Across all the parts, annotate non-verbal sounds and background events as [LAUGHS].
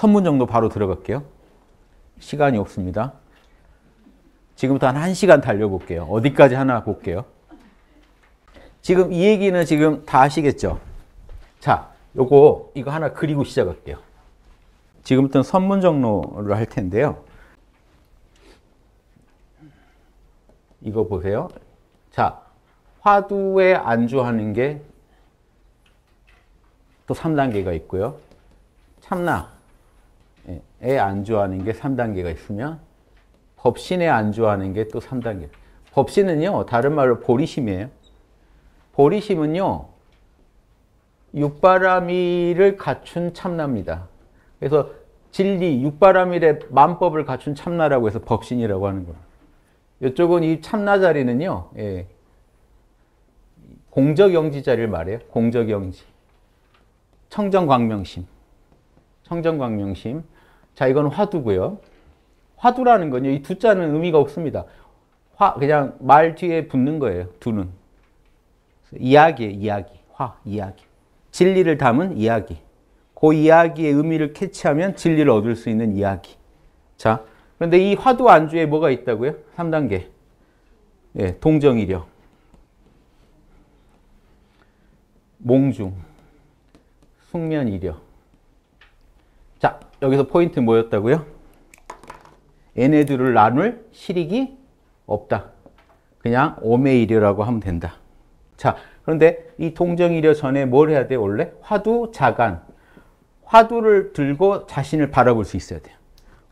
선문정도 바로 들어갈게요. 시간이 없습니다. 지금부터 한 1시간 달려볼게요. 어디까지 하나 볼게요. 지금 이 얘기는 지금 다 아시겠죠? 자, 요거 이거 하나 그리고 시작할게요. 지금부터는 선문정로를 할 텐데요. 이거 보세요. 자, 화두에 안주하는 게 또 3단계가 있고요. 참나, 에 예, 안주하는 게 3단계가 있으면 법신에 안주하는 게 또 3단계. 법신은요, 다른 말로 보리심이에요. 보리심은요, 육바라밀을 갖춘 참나입니다. 그래서 진리, 육바라밀의 만법을 갖춘 참나라고 해서 법신이라고 하는 거예요. 이쪽은 이 참나 자리는요, 예, 공적영지 자리를 말해요. 공적영지. 청정광명심. 청정광명심. 자, 이건 화두고요. 화두라는 건요. 이 두자는 의미가 없습니다. 화 그냥 말 뒤에 붙는 거예요. 두는. 이야기 이야기. 화, 이야기. 진리를 담은 이야기. 그 이야기의 의미를 캐치하면 진리를 얻을 수 있는 이야기. 자, 그런데 이 화두 안주에 뭐가 있다고요? 3단계. 예, 동정이력. 몽중. 숙면이력. 여기서 포인트 뭐였다고요? 얘네들을 나눌 실익이 없다. 그냥 5의 1이라고 하면 된다. 자, 그런데 이 동정이려 전에 뭘 해야 돼, 원래? 화두, 자간. 화두를 들고 자신을 바라볼 수 있어야 돼요.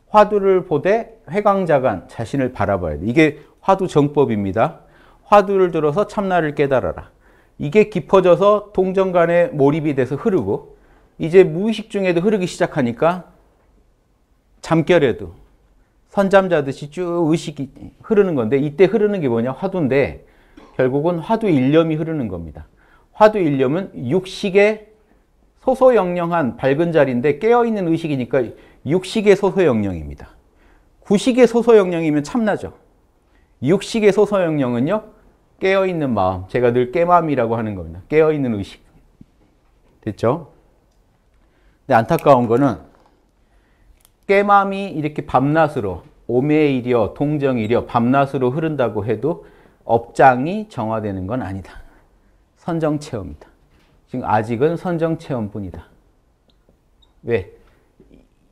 화두를 보되 회광자간, 자신을 바라봐야 돼. 이게 화두 정법입니다. 화두를 들어서 참나를 깨달아라. 이게 깊어져서 동정간에 몰입이 돼서 흐르고 이제 무의식 중에도 흐르기 시작하니까 잠결에도 선잠 자듯이 쭉 의식이 흐르는 건데 이때 흐르는 게 뭐냐? 화두인데 결국은 화두 일념이 흐르는 겁니다. 화두 일념은 육식의 소소영령한 밝은 자리인데 깨어있는 의식이니까 육식의 소소영령입니다. 구식의 소소영령이면 참나죠. 육식의 소소영령은요. 깨어있는 마음. 제가 늘 깨마음이라고 하는 겁니다. 깨어있는 의식. 됐죠? 근데 안타까운 거는 깨맘이 이렇게 밤낮으로 오매이려 동정이려 밤낮으로 흐른다고 해도 업장이 정화되는 건 아니다. 선정체험이다. 지금 아직은 선정체험뿐이다. 왜?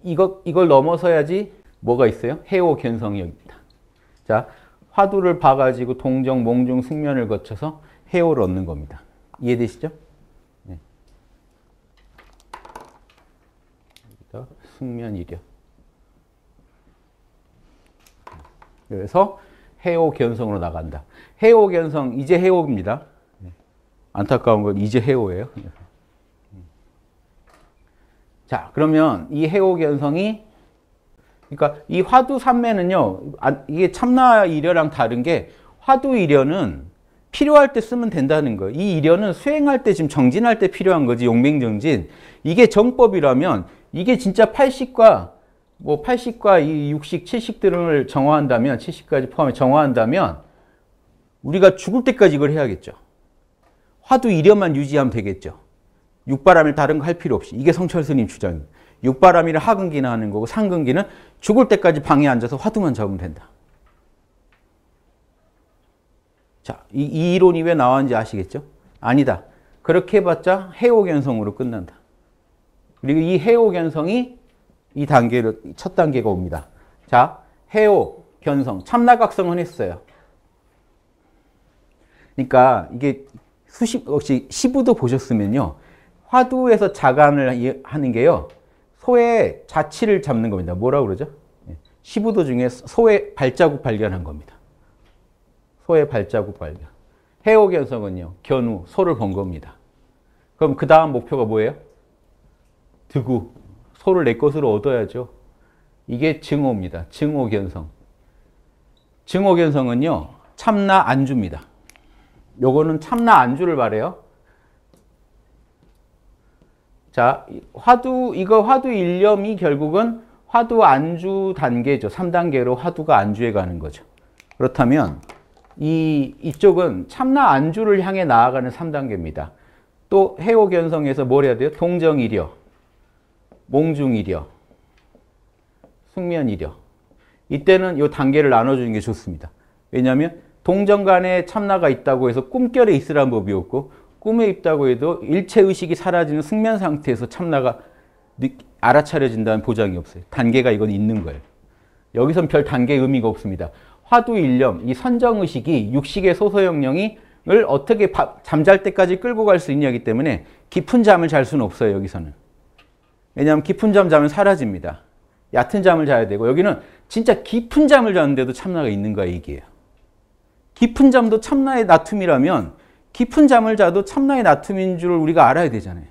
이거, 이걸 넘어서야지 뭐가 있어요? 해오 견성력입니다. 자, 화두를 봐가지고 동정, 몽중, 숙면을 거쳐서 해오를 얻는 겁니다. 이해되시죠? 네. 숙면이력. 그래서 해오 견성으로 나간다. 해오 견성 이제 해오입니다. 예. 안타까운 건 이제 해오예요. 예. 자, 그러면 이 해오 견성이 그러니까 이 화두 삼매는요. 이게 참나 이려랑 다른 게 화두 이려는 필요할 때 쓰면 된다는 거예요. 이 이려는 수행할 때 지금 정진할 때 필요한 거지 용맹정진. 이게 정법이라면 이게 진짜 팔식과 뭐 80과 이 60, 70 등을 정화한다면 70까지 포함해 정화한다면 우리가 죽을 때까지 이걸 해야겠죠. 화두 이려만 유지하면 되겠죠. 육바람일 다른 거 할 필요 없이 이게 성철 스님 주장 육바람일을 하근기나 하는 거고 상근기는 죽을 때까지 방에 앉아서 화두만 잡으면 된다. 자, 이, 이 이론이 왜 나왔는지 아시겠죠? 아니다. 그렇게 해봤자 해오견성으로 끝난다. 그리고 이 해오견성이 이 단계를 첫 단계가 옵니다. 자, 해오, 견성, 참나각성은 했어요. 그러니까 이게 수십 혹시 시부도 보셨으면요. 화두에서 자간을 하는 게요. 소의 자치를 잡는 겁니다. 뭐라 그러죠? 예. 시부도 중에 소의 발자국 발견한 겁니다. 소의 발자국 발견. 해오 견성은요. 견우, 소를 본 겁니다. 그럼 그 다음 목표가 뭐예요? 드구, 소를 내 것으로 얻어야죠. 이게 증오입니다. 증오견성. 증오견성은요. 참나 안주입니다. 요거는 참나 안주를 말해요. 자, 화두 이거 화두 일념이 결국은 화두 안주 단계죠. 3단계로 화두가 안주해 가는 거죠. 그렇다면 이 이쪽은 참나 안주를 향해 나아가는 3단계입니다. 또 해오견성에서 뭘 해야 돼요? 동정이려. 몽중이려, 숙면이려. 이때는 이 단계를 나눠주는 게 좋습니다. 왜냐하면 동전 간에 참나가 있다고 해서 꿈결에 있으란 법이 없고 꿈에 있다고 해도 일체의식이 사라지는 숙면 상태에서 참나가 알아차려진다는 보장이 없어요. 단계가 이건 있는 거예요. 여기선 별 단계의 의미가 없습니다. 화두일념, 이 선정의식이 육식의 소소영령이 을 어떻게 잠잘 때까지 끌고 갈 수 있냐기 때문에 깊은 잠을 잘 수는 없어요, 여기서는. 왜냐하면 깊은 잠 자면 사라집니다. 얕은 잠을 자야 되고 여기는 진짜 깊은 잠을 자는데도 참나가 있는가 얘기예요. 깊은 잠도 참나의 나툼이라면 깊은 잠을 자도 참나의 나툼인 줄 우리가 알아야 되잖아요.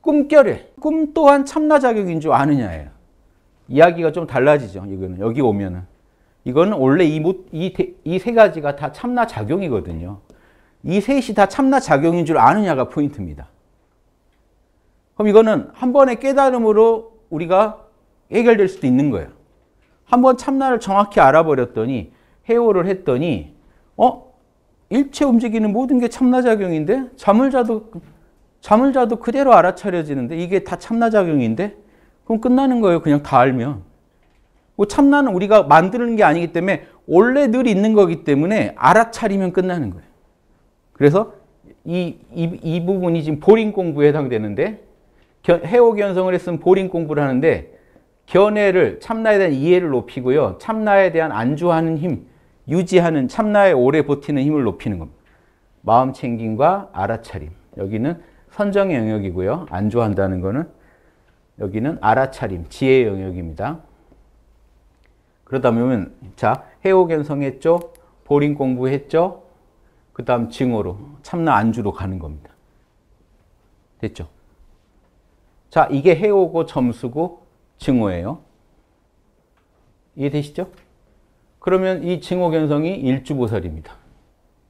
꿈결에 꿈 또한 참나 자격인 줄 아느냐예요. 이야기가 좀 달라지죠. 이거는 여기 오면은 이거는 원래 이이세 가지가 다 참나 작용이거든요. 이 셋이 다 참나 작용인 줄 아느냐가 포인트입니다. 그럼 이거는 한 번의 깨달음으로 우리가 해결될 수도 있는 거예요. 한 번 참나를 정확히 알아버렸더니 해오를 했더니 어? 일체 움직이는 모든 게 참나작용인데 잠을 자도 잠을 자도 그대로 알아차려지는데 이게 다 참나작용인데 그럼 끝나는 거예요. 그냥 다 알면. 뭐 참나는 우리가 만드는 게 아니기 때문에 원래 늘 있는 거기 때문에 알아차리면 끝나는 거예요. 그래서 이, 이, 이 부분이 지금 보링 공부에 해당되는데 해오기 성을 했으면 보링 공부를 하는데 견해를 참나에 대한 이해를 높이고요. 참나에 대한 안주하는 힘, 유지하는 참나에 오래 버티는 힘을 높이는 겁니다. 마음 챙김과 알아차림. 여기는 선정의 영역이고요. 안주한다는 거는 여기는 알아차림, 지혜의 영역입니다. 그러다 보면 자, 해오견성했죠? 보링 공부했죠? 그 다음 증오로, 참나 안주로 가는 겁니다. 됐죠? 자, 이게 해오고 점수고 증오예요. 이해되시죠? 그러면 이 증오견성이 일주보살입니다.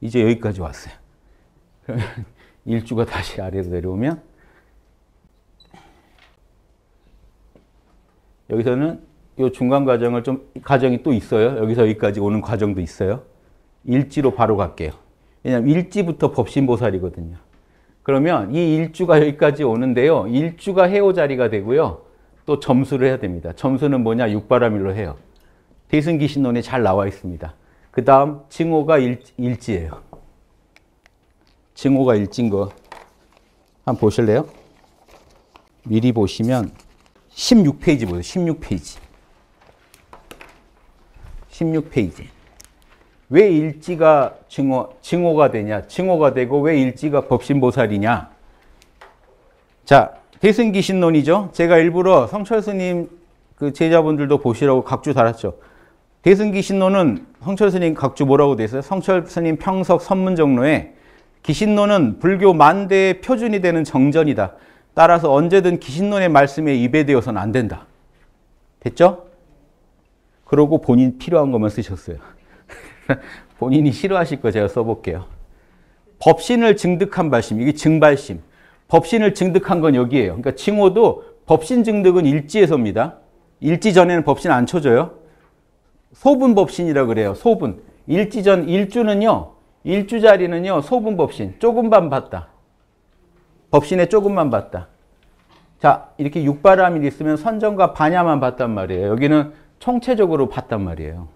이제 여기까지 왔어요. 그러면 [LAUGHS] 일주가 다시 아래로 내려오면 여기서는 이 중간 과정을 좀 과정이 또 있어요. 여기서 여기까지 오는 과정도 있어요. 일지로 바로 갈게요. 왜냐하면 일지부터 법신보살이거든요. 그러면 이 일주가 여기까지 오는데요. 일주가 해오 자리가 되고요. 또 점수를 해야 됩니다. 점수는 뭐냐? 육바라밀로 해요. 대승기 신론에 잘 나와 있습니다. 그 다음 징호가 일, 일지예요. 징호가 일진 거 한번 보실래요? 미리 보시면 16페이지 보세요. 16페이지. 16페이지. 왜 일지가 증오, 증오가 되냐? 증오가 되고 왜 일지가 법신보살이냐? 자, 대승기신론이죠. 제가 일부러 성철 스님 그 제자분들도 보시라고 각주 달았죠. 대승기신론은 성철 스님 각주 뭐라고 돼 있어요? 성철 스님 평석 선문정로에 기신론은 불교 만대의 표준이 되는 정전이다. 따라서 언제든 기신론의 말씀에 입에되어서는 안 된다. 됐죠? 그러고 본인 필요한 것만 쓰셨어요. [LAUGHS] 본인이 싫어하실 거 제가 써볼게요. 법신을 증득한 발심, 이게 증발심. 법신을 증득한 건 여기에요. 그러니까 칭호도 법신 증득은 일지에서입니다. 일지 전에는 법신 안 쳐줘요. 소분 법신이라고 그래요. 소분. 일지 전, 일주는요. 일주자리는요. 소분 법신. 조금만 봤다. 법신에 조금만 봤다. 자, 이렇게 육바람이 있으면 선정과 반야만 봤단 말이에요. 여기는 총체적으로 봤단 말이에요.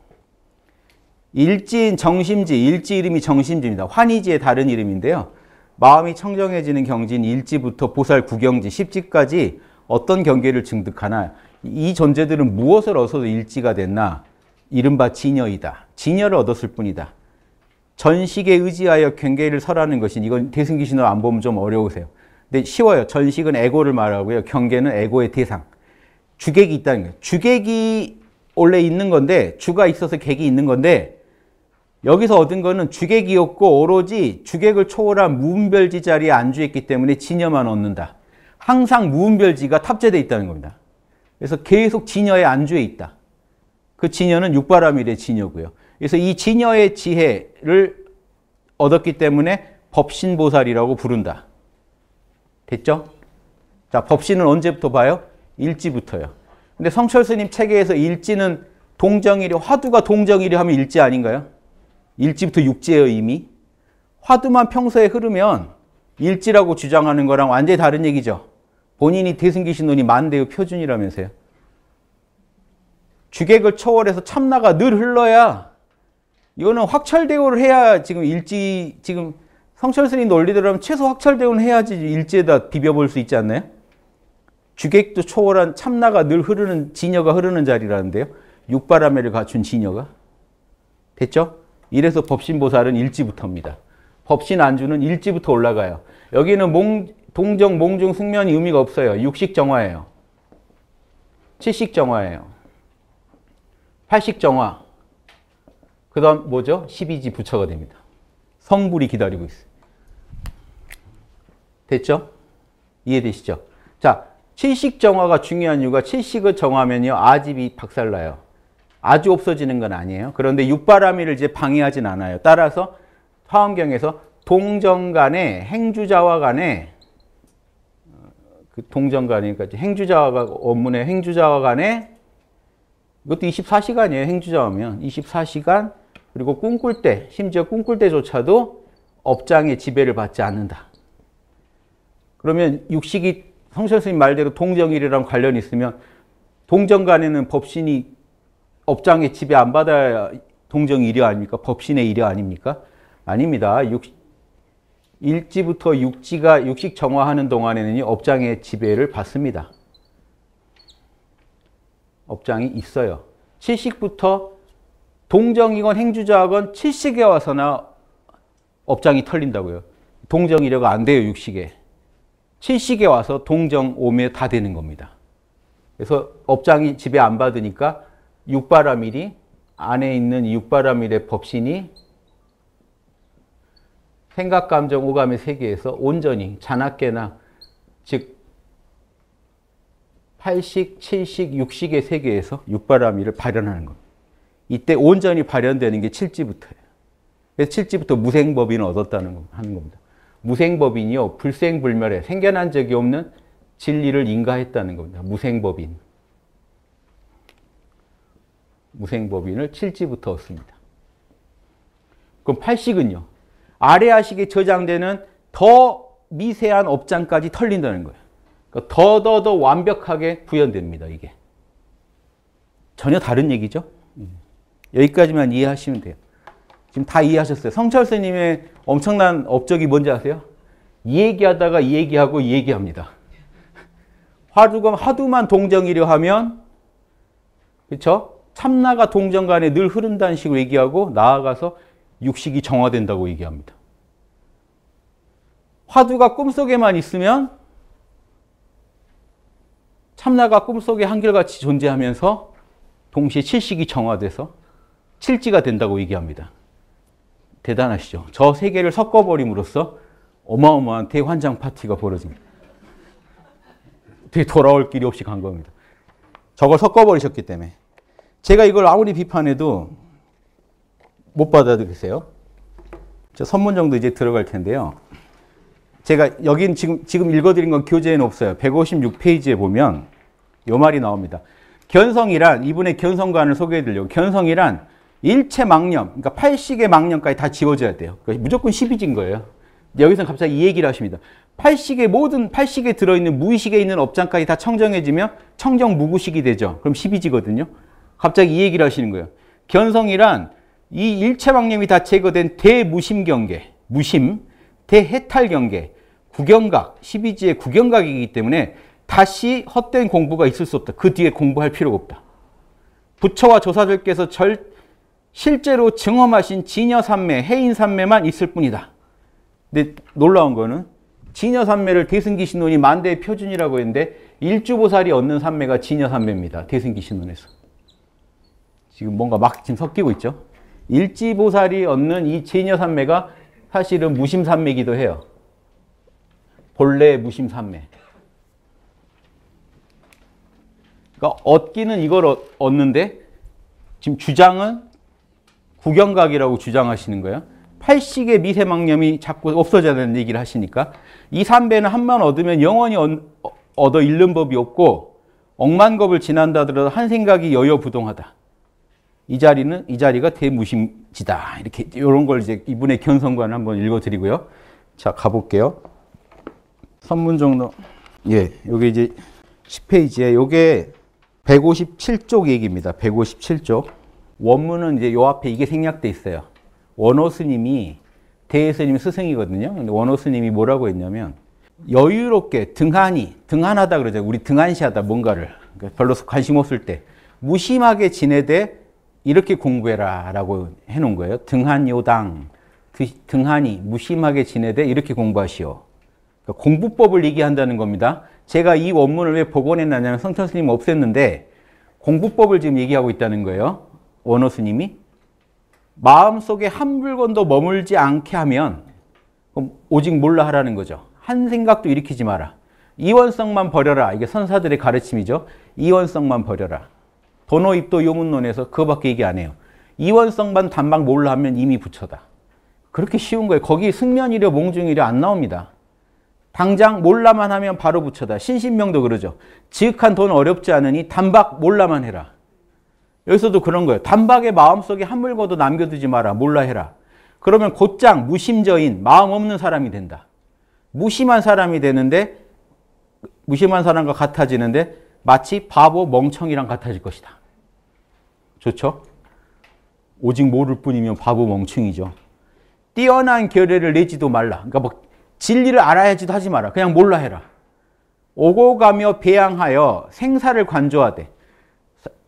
일지인 정심지, 일지 이름이 정심지입니다. 환희지의 다른 이름인데요. 마음이 청정해지는 경지인 일지부터 보살 구경지, 십지까지 어떤 경계를 증득하나 이 존재들은 무엇을 얻어서 일지가 됐나? 이른바 진여이다. 진여를 얻었을 뿐이다. 전식에 의지하여 경계를 설하는 것인 이건 대승기신으로 안 보면 좀 어려우세요. 근데 쉬워요. 전식은 에고를 말하고요. 경계는 에고의 대상. 주객이 있다는 거예요. 주객이 원래 있는 건데 주가 있어서 객이 있는 건데 여기서 얻은 거는 주객이었고 오로지 주객을 초월한 무분별지 자리에 안주했기 때문에 진여만 얻는다. 항상 무분별지가 탑재되어 있다는 겁니다. 그래서 계속 진여에 안주해 있다. 그 진여는 육바람일의 진여고요. 그래서 이 진여의 지혜를 얻었기 때문에 법신보살이라고 부른다. 됐죠? 자, 법신은 언제부터 봐요? 일지부터요. 근데 성철 스님 책에서 일지는 동정일이, 화두가 동정일이 하면 일지 아닌가요? 일지부터육지예요 이미. 화두만 평소에 흐르면 일지라고 주장하는 거랑 완전히 다른 얘기죠. 본인이 대승기 신론이 만대의 표준이라면서요. 주객을 초월해서 참나가 늘 흘러야 이거는 확철대오를 해야 지금 일지 지금 성철스님 논리대로면 최소 확철대오는 해야지 일지에다 비벼볼 수 있지 않나요? 주객도 초월한 참나가 늘 흐르는 진여가 흐르는 자리라는데요. 육바람에를 갖춘 진여가 됐죠? 이래서 법신보살은 일지부터입니다. 법신 안주는 일지부터 올라가요. 여기는 몽, 동정, 몽중, 숙면이 의미가 없어요. 육식정화예요. 칠식정화예요. 팔식정화. 그 다음 뭐죠? 12지 부처가 됩니다. 성불이 기다리고 있어요. 됐죠? 이해되시죠? 자, 칠식정화가 중요한 이유가 칠식을 정하면요. 아집이 박살나요. 아주 없어지는 건 아니에요. 그런데 육바라밀을 이제 방해하진 않아요. 따라서 화엄경에서 동정 간의 행주자와 간의 어, 그 동정 간이니까 그러니까 행주자와 원문의 행주자와 간의 이것도 24시간이에요. 행주자면 24시간 그리고 꿈꿀 때 심지어 꿈꿀 때조차도 업장의 지배를 받지 않는다. 그러면 육식이 성철 스님 말대로 동정일이랑 관련이 있으면 동정 간에는 법신이 업장의 지배 안 받아야 동정 일이 아닙니까? 법신의 일이 아닙니까? 아닙니다. 육, 1지부터 육지가 육식 정화하는 동안에는 업장의 지배를 받습니다. 업장이 있어요. 칠식부터 동정이건 행주자건 칠식에 와서나 업장이 털린다고요. 동정이려가 안 돼요, 육식에. 칠식에 와서 동정 오매 다 되는 겁니다. 그래서 업장이 집에 안 받으니까 육바라밀이 안에 있는 육바라밀의 법신이 생각, 감정, 오감의 세계에서 온전히 자나깨나 즉 8식, 7식, 6식의 세계에서 육바라밀을 발현하는 겁니다. 이때 온전히 발현되는 게 7지부터예요. 그래서 7지부터 무생법인을 얻었다는 거, 하는 겁니다. 무생법인이요. 불생불멸에 생겨난 적이 없는 진리를 인가했다는 겁니다. 무생법인. 무생법인을 칠지부터 얻습니다. 그럼 8식은요. 아래 하식에 저장되는 더 미세한 업장까지 털린다는 거예요. 그러니까 더, 더 완벽하게 구현됩니다. 이게. 전혀 다른 얘기죠. 여기까지만 이해하시면 돼요. 지금 다 이해하셨어요. 성철 스님의 엄청난 업적이 뭔지 아세요? 얘기하다가 얘기하고 얘기합니다. [LAUGHS] 화두가 하두만 동정이려 하면 그렇죠? 참나가 동전간에늘 흐른다는 식으로 얘기하고 나아가서 육식이 정화된다고 얘기합니다. 화두가 꿈속에만 있으면 참나가 꿈속에 한결같이 존재하면서 동시에 칠식이 정화돼서 칠지가 된다고 얘기합니다. 대단하시죠? 저세 개를 섞어버림으로써 어마어마한 대환장 파티가 벌어집니다. 되게 돌아올 길이 없이 간 겁니다. 저걸 섞어버리셨기 때문에. 제가 이걸 아무리 비판해도 못 받아들이세요. 저 선문 정도 이제 들어갈 텐데요. 제가 여긴 지금, 지금 읽어드린 건 교재에는 없어요. 156페이지에 보면 요 말이 나옵니다. 견성이란, 이분의 견성관을 소개해드리려고. 견성이란 일체 망념, 그러니까 팔식의 망념까지 다 지워져야 돼요. 그러니까 무조건 1 0진 거예요. 여기서 갑자기 이 얘기를 하십니다. 팔식의 모든 팔식에 들어있는 무의식에 있는 업장까지 다 청정해지면 청정무구식이 되죠. 그럼 1 0지거든요 갑자기 이 얘기를 하시는 거예요. 견성이란 이 일체 망념이 다 제거된 대무심 경계, 무심, 대해탈 경계, 구경각, 12지의 구경각이기 때문에 다시 헛된 공부가 있을 수 없다. 그 뒤에 공부할 필요가 없다. 부처와 조사들께서 절, 실제로 증험하신 진여삼매, 해인삼매만 있을 뿐이다. 근데 놀라운 거는 진여삼매를 대승기신론이 만대의 표준이라고 했는데 일주보살이 얻는 삼매가 진여삼매입니다. 대승기신론에서. 지금 뭔가 막 지금 섞이고 있죠. 일지보살이 얻는 이 제녀산매가 사실은 무심산매기도 해요. 본래 무심산매. 그러니까 얻기는 이걸 얻, 얻는데 지금 주장은 구경각이라고 주장하시는 거예요. 팔식의 미세망념이 자꾸 없어져야 얘기를 하시니까 이 삼배는 한만 얻으면 영원히 얻어 잃는 법이 없고 억만 겁을 지난다 들어도 한 생각이 여여부동하다. 이 자리는 이 자리가 대무심지다. 이렇게 이런 걸 이제 이분의 견성관 한번 읽어드리고요. 자 가볼게요. 선문 정도. 예, 요게 이제 10페이지에 요게 157쪽 얘기입니다. 157쪽. 원문은 이제 요 앞에 이게 생략돼 있어요. 원호 스님이 대해 스님 스승이거든요. 근데 원호 스님이 뭐라고 했냐면 여유롭게 등한이 등한하다 그러죠. 우리 등한시하다 뭔가를 그러니까 별로 관심 없을 때 무심하게 지내되 이렇게 공부해라 라고 해놓은 거예요. 등한 요당, 그 등한이 무심하게 지내되 이렇게 공부하시오. 그러니까 공부법을 얘기한다는 겁니다. 제가 이 원문을 왜 복원해놨냐면 성철 스님 없앴는데 공부법을 지금 얘기하고 있다는 거예요. 원호 스님이. 마음속에 한 물건도 머물지 않게 하면 오직 몰라 하라는 거죠. 한 생각도 일으키지 마라. 이원성만 버려라. 이게 선사들의 가르침이죠. 이원성만 버려라. 번호 입도 요문론에서 그거밖에 얘기 안 해요. 이원성반 단방 몰라 하면 이미 부처다. 그렇게 쉬운 거예요. 거기 승면이려 몽중이려 안 나옵니다. 당장 몰라만 하면 바로 부처다. 신신명도 그러죠. 지극한 돈 어렵지 않으니 단박 몰라만 해라. 여기서도 그런 거예요. 단박의 마음속에 한물거도 남겨두지 마라. 몰라 해라. 그러면 곧장 무심저인 마음 없는 사람이 된다. 무심한 사람이 되는데 무심한 사람과 같아지는데 마치 바보 멍청이랑 같아질 것이다. 좋죠? 오직 모를 뿐이면 바보 멍충이죠. 뛰어난 결례를 내지도 말라. 그러니까 뭐 진리를 알아야지도 하지 마라. 그냥 몰라 해라. 오고 가며 배양하여 생사를 관조하되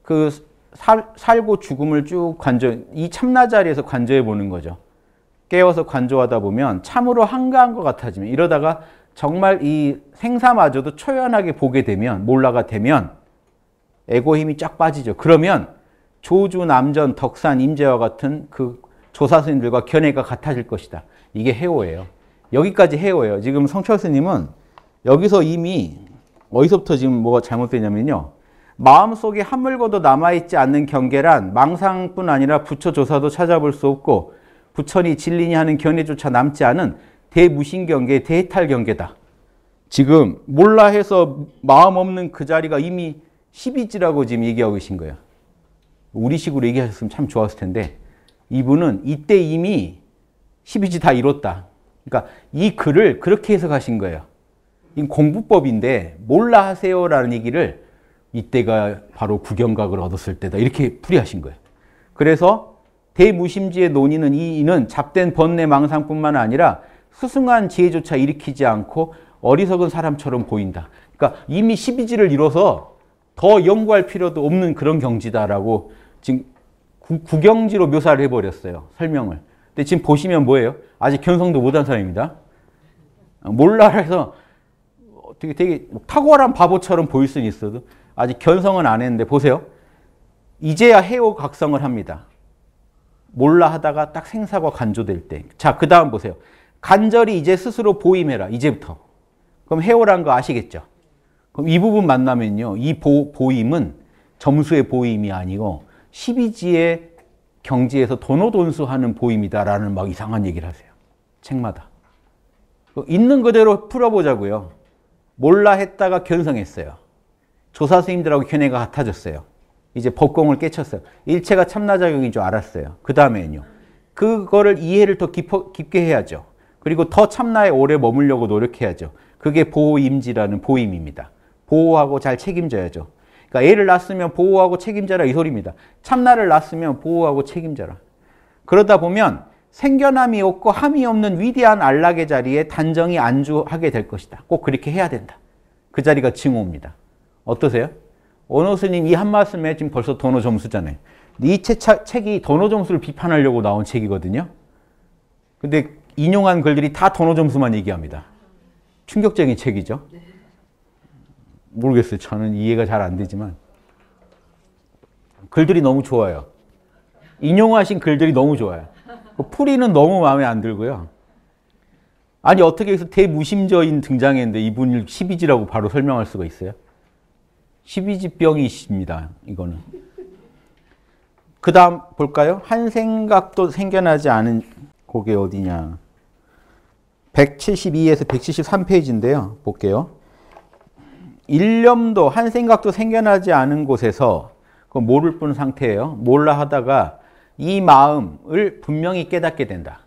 그 살, 살고 죽음을 쭉 관조 이 참나 자리에서 관조해 보는 거죠. 깨워서 관조하다 보면 참으로 한가한 것 같아지면 이러다가 정말 이 생사마저도 초연하게 보게 되면 몰라가 되면 에고 힘이 쫙 빠지죠. 그러면 조주, 남전, 덕산, 임제와 같은 그 조사 스님들과 견해가 같아질 것이다. 이게 해오예요. 여기까지 해오예요. 지금 성철 스님은 여기서 이미 어디서부터 지금 뭐가 잘못되냐면요. 마음속에 한 물건도 남아있지 않는 경계란 망상뿐 아니라 부처 조사도 찾아볼 수 없고 부처니 진리니 하는 견해조차 남지 않은 대무신 경계, 대탈 경계다. 지금 몰라 해서 마음 없는 그 자리가 이미 십이지라고 지금 얘기하고 계신 거예요. 우리식으로 얘기하셨으면 참 좋았을 텐데 이분은 이때 이미 12지 다 이뤘다. 그러니까 이 글을 그렇게 해석하신 거예요. 이 공부법인데 몰라 하세요라는 얘기를 이때가 바로 구경각을 얻었을 때다. 이렇게 풀이하신 거예요. 그래서 대무심지의 논의는 이는 잡된 번뇌 망상뿐만 아니라 수승한 지혜조차 일으키지 않고 어리석은 사람처럼 보인다. 그러니까 이미 12지를 이뤄서 더 연구할 필요도 없는 그런 경지다라고 지금 구, 경지로 묘사를 해버렸어요. 설명을. 근데 지금 보시면 뭐예요? 아직 견성도 못한 사람입니다. 몰라 해서 되게 되게 탁월한 바보처럼 보일 수는 있어도 아직 견성은 안 했는데 보세요. 이제야 해오각성을 합니다. 몰라 하다가 딱 생사가 간조될 때. 자, 그 다음 보세요. 간절히 이제 스스로 보임해라. 이제부터. 그럼 해오란 거 아시겠죠? 그럼 이 부분 만나면요. 이 보, 보임은 점수의 보임이 아니고 12지의 경지에서 도노돈수하는 보임이다라는 막 이상한 얘기를 하세요. 책마다. 그 있는 그대로 풀어보자고요. 몰라 했다가 견성했어요. 조사 선생님들하고 견해가 같아졌어요. 이제 법공을 깨쳤어요. 일체가 참나작용인 줄 알았어요. 그 다음에는요. 그거를 이해를 더 깊어, 깊게 해야죠. 그리고 더 참나에 오래 머물려고 노력해야죠. 그게 보임지라는 보임입니다. 보호하고 잘 책임져야죠. 그러니까 애를 낳았으면 보호하고 책임져라 이 소리입니다. 참나를 낳았으면 보호하고 책임져라. 그러다 보면 생겨남이 없고 함이 없는 위대한 안락의 자리에 단정히 안주하게 될 것이다. 꼭 그렇게 해야 된다. 그 자리가 증오입니다. 어떠세요? 원호 스님 이 한 말씀에 지금 벌써 도노 점수잖아요. 이 책, 책이 도노 점수를 비판하려고 나온 책이거든요. 근데 인용한 글들이 다 도노 점수만 얘기합니다. 충격적인 책이죠. 네. 모르겠어요. 저는 이해가 잘 안 되지만 글들이 너무 좋아요. 인용하신 글들이 너무 좋아요. 그 풀이는 너무 마음에 안 들고요. 아니 어떻게 해서 대무심저인 등장했는데 이분을 12지라고 바로 설명할 수가 있어요? 12지병이십니다. 이거는. 그 다음 볼까요? 한 생각도 생겨나지 않은 곡이 어디냐. 172에서 173페이지인데요. 볼게요. 일념도 한 생각도 생겨나지 않은 곳에서 그 모를 뿐 상태예요. 몰라 하다가 이 마음을 분명히 깨닫게 된다.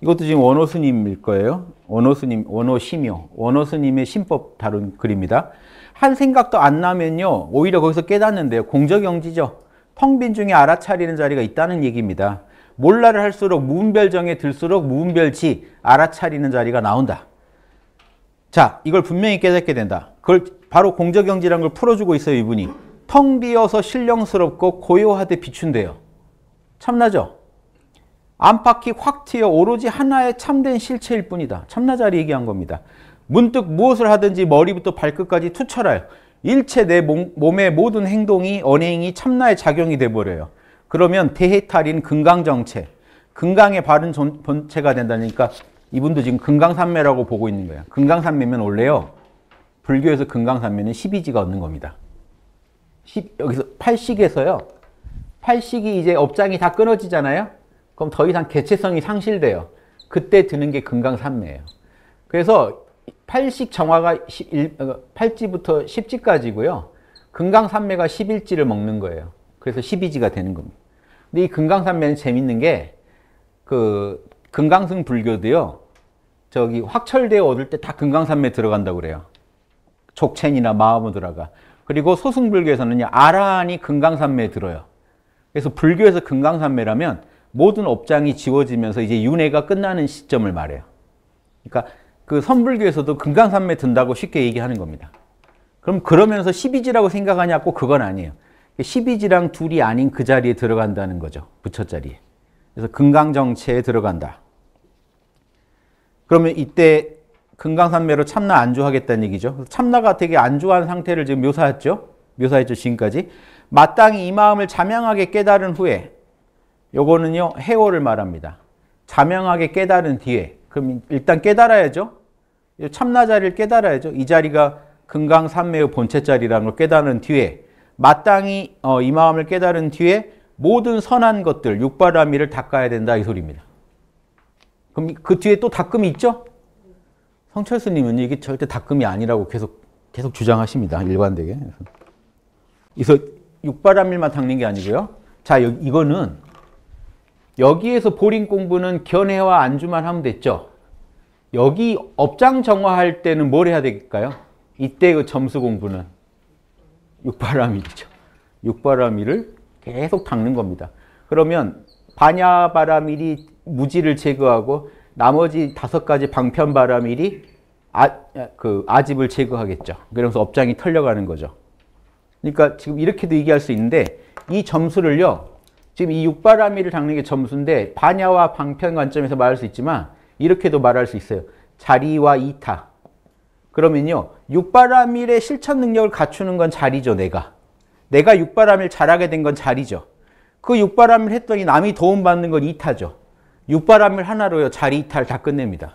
이것도 지금 원호스님일 거예요. 원호스님, 원호심요. 원호스님의 신법 다룬 글입니다. 한 생각도 안 나면요. 오히려 거기서 깨닫는데요. 공적영지죠. 텅 빈 중에 알아차리는 자리가 있다는 얘기입니다. 몰라를 할수록 무운별정에 들수록 무운별치 알아차리는 자리가 나온다. 자, 이걸 분명히 깨닫게 된다. 그걸 바로 공적경제라는걸 풀어주고 있어요, 이분이. 텅 비어서 신령스럽고 고요하되 비춘대요. 참나죠? 안팎이 확 튀어 오로지 하나의 참된 실체일 뿐이다. 참나자리 얘기한 겁니다. 문득 무엇을 하든지 머리부터 발끝까지 투철하여 일체 내 몸, 의 모든 행동이 언행이 참나의 작용이 돼버려요. 그러면 대해탈인 금강정체, 금강의 바른 본체가 된다니까 이분도 지금 금강산매라고 보고 있는 거예요. 금강산매면 원래요. 불교에서 금강산면은 12지가 얻는 겁니다. 10, 여기서 8식에서요. 8식이 이제 업장이 다 끊어지잖아요. 그럼 더 이상 개체성이 상실돼요. 그때 드는 게 금강산매예요. 그래서 8식 정화가 11, 8지부터 어, 10지까지고요. 금강산매가 11지를 먹는 거예요. 그래서 12지가 되는 겁니다. 근데 이 금강산매는 재밌는 게 그 금강승 불교도요. 저기 확철대에 얻을 때 다 금강산매 들어간다고 그래요. 족첸이나 마하무들어가 그리고 소승불교에서는 아라한이 금강산매에 들어요. 그래서 불교에서 금강산매라면 모든 업장이 지워지면서 이제 윤회가 끝나는 시점을 말해요. 그러니까 그 선불교에서도 금강산매 든다고 쉽게 얘기하는 겁니다. 그럼 그러면서 12지라고 생각하냐고 그건 아니에요. 12지랑 둘이 아닌 그 자리에 들어간다는 거죠. 부처 자리에. 그래서 금강정체에 들어간다. 그러면 이때 금강산매로 참나 안주하겠다는 얘기죠. 참나가 되게 안주한 상태를 지금 묘사했죠. 묘사했죠. 지금까지. 마땅히 이 마음을 자명하게 깨달은 후에 요거는요. 해오를 말합니다. 자명하게 깨달은 뒤에 그럼 일단 깨달아야죠. 참나 자리를 깨달아야죠. 이 자리가 금강산매의 본체 자리라는 걸 깨달은 뒤에 마땅히 어, 이 마음을 깨달은 뒤에 모든 선한 것들, 육바라미를 닦아야 된다 이 소리입니다. 그럼 그 뒤에 또 닦음이 있죠? 성철스님은 이게 절대 닦음이 아니라고 계속 계속 주장하십니다. 일관되게. 그래서 육바람일만 닦는 게 아니고요. 자, 여, 이거는 여기에서 보링 공부는 견해와 안주만 하면 됐죠. 여기 업장 정화할 때는 뭘 해야 될까요? 이때 그 점수 공부는 육바람일이죠. 육바람일을 계속 닦는 겁니다. 그러면 반야바람일이 무지를 제거하고 나머지 다섯 가지 방편바람일이 아, 그 아집을 제거하겠죠. 그러면서 업장이 털려가는 거죠. 그러니까 지금 이렇게도 얘기할 수 있는데 이 점수를요. 지금 이 육바람일을 닦는 게 점수인데 반야와 방편 관점에서 말할 수 있지만 이렇게도 말할 수 있어요. 자리와 이타. 그러면요. 육바람일의 실천 능력을 갖추는 건 자리죠. 내가. 내가 육바람일 잘하게 된 건 자리죠. 그 육바람일 했더니 남이 도움받는 건 이타죠. 육바람밀 하나로요. 자리 이탈 다 끝냅니다.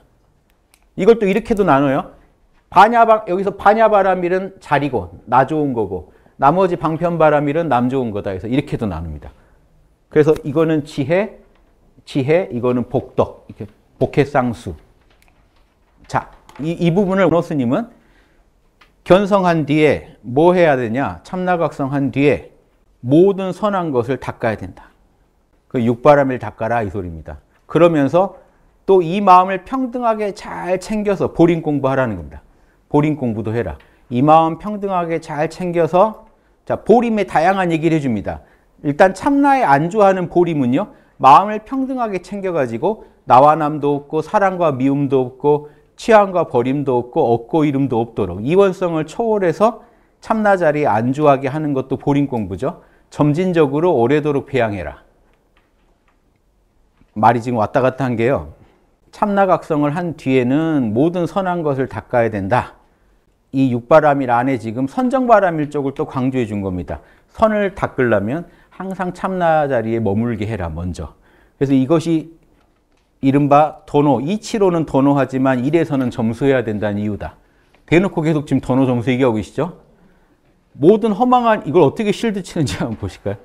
이걸 또 이렇게도 나눠요. 반야바, 여기서 반야바람밀은 자리고 나 좋은 거고 나머지 방편바람밀은 남 좋은 거다 해서 이렇게도 나눕니다. 그래서 이거는 지혜, 지혜, 이거는 복덕, 이렇게 복해쌍수. 자, 이, 이 부분을 원호스님은 견성한 뒤에 뭐 해야 되냐? 참나각성한 뒤에 모든 선한 것을 닦아야 된다. 그 육바람을 닦아라 이 소리입니다. 그러면서 또 이 마음을 평등하게 잘 챙겨서 보림 공부하라는 겁니다. 보림 공부도 해라. 이 마음 평등하게 잘 챙겨서 자 보림의 다양한 얘기를 해줍니다. 일단 참나에 안주하는 보림은요. 마음을 평등하게 챙겨가지고 나와 남도 없고 사랑과 미움도 없고 취향과 버림도 없고 얻고 이름도 없도록 이원성을 초월해서 참나 자리에 안주하게 하는 것도 보림 공부죠. 점진적으로 오래도록 배양해라. 말이 지금 왔다 갔다 한 게요. 참나각성을 한 뒤에는 모든 선한 것을 닦아야 된다. 이 육바람일 안에 지금 선정바람일 쪽을 또 강조해 준 겁니다. 선을 닦으려면 항상 참나 자리에 머물게 해라 먼저. 그래서 이것이 이른바 도노, 이치로는 도노하지만 일에서는 점수해야 된다는 이유다. 대놓고 계속 지금 도노 점수 얘기하고 계시죠? 모든 허망한 이걸 어떻게 실드 치는지 한번 보실까요?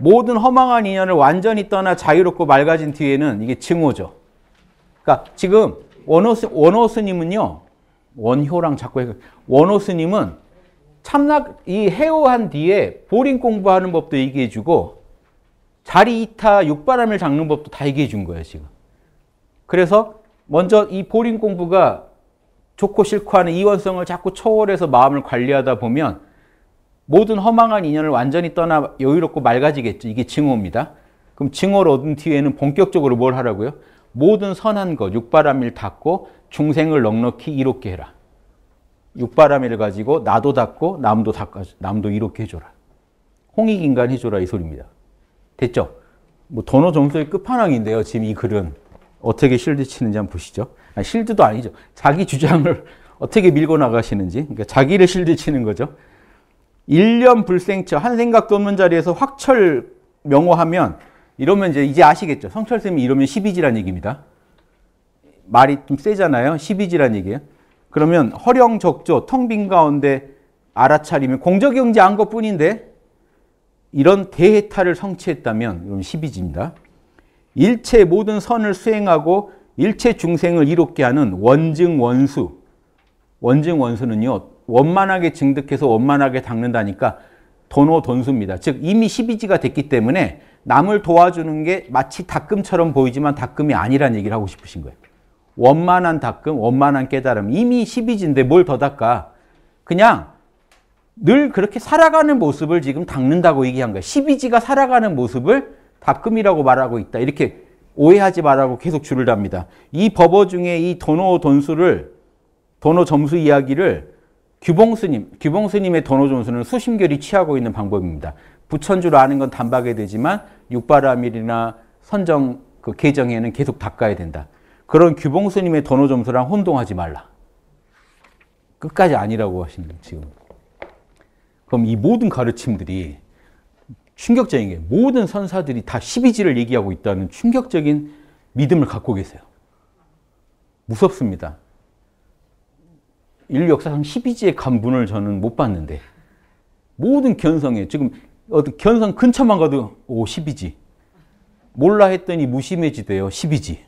모든 허망한 인연을 완전히 떠나 자유롭고 맑아진 뒤에는 이게 증오죠. 그러니까 지금 원호스, 원호스님은요. 원효랑 자꾸 해. 원호스님은 참락 이 해오한 뒤에 보링 공부하는 법도 얘기해 주고 자리 이타 육바람을 잡는 법도 다 얘기해 준 거예요, 지금. 그래서 먼저 이 보링 공부가 좋고 싫고 하는 이원성을 자꾸 초월해서 마음을 관리하다 보면 모든 허망한 인연을 완전히 떠나 여유롭고 맑아지겠죠. 이게 징호입니다. 그럼 징호를 얻은 뒤에는 본격적으로 뭘 하라고요? 모든 선한 것, 육바람일 닦고 중생을 넉넉히 이롭게 해라. 육바람일 가지고 나도 닦고 남도 닦아 남도 이롭게 해줘라. 홍익인간 해줘라 이 소리입니다. 됐죠? 뭐 도너 정수의 끝판왕인데요. 지금 이 글은 어떻게 실드 치는지 한번 보시죠. 아니, 실드도 아니죠. 자기 주장을 [LAUGHS] 어떻게 밀고 나가시는지. 그러니까 자기를 실드 치는 거죠. 1년 불생처 한 생각도 없는 자리에서 확철 명호하면 이러면 이제 이제 아시겠죠. 성철쌤이 이러면 12지란 얘기입니다. 말이 좀 세잖아요. 12지란 얘기예요. 그러면 허령적조 텅빈 가운데 알아차리면 공적경제 안 것뿐인데 이런 대해탈을 성취했다면 이건 12지입니다. 일체 모든 선을 수행하고 일체 중생을 이롭게 하는 원증 원수. 원증 원수는요. 원만하게 증득해서 원만하게 닦는다니까 도노 돈수입니다. 즉 이미 12지가 됐기 때문에 남을 도와주는 게 마치 닦음처럼 보이지만 닦음이 아니란 얘기를 하고 싶으신 거예요. 원만한 닦음, 원만한 깨달음. 이미 12지인데 뭘 더 닦아. 그냥 늘 그렇게 살아가는 모습을 지금 닦는다고 얘기한 거예요. 12지가 살아가는 모습을 닦음이라고 말하고 있다. 이렇게 오해하지 말라고 계속 줄을 답니다. 이 법어 중에 이 도노 돈수를 도노 점수 이야기를 규봉스님, 규봉스님의 도노존수는 수심결이 취하고 있는 방법입니다. 부천주로 아는 건 단박에 되지만 육바라밀이나 선정 그 계정에는 계속 닦아야 된다. 그런 규봉스님의 도노점수랑 혼동하지 말라. 끝까지 아니라고 하시는 지금. 그럼 이 모든 가르침들이 충격적인 게 모든 선사들이 다 12지를 얘기하고 있다는 충격적인 믿음을 갖고 계세요. 무섭습니다. 인류 역사상 12지의 간분을 저는 못 봤는데 모든 견성에 지금 어떤 견성 근처만 가도 오 12지 몰라 했더니 무심해지대요 12지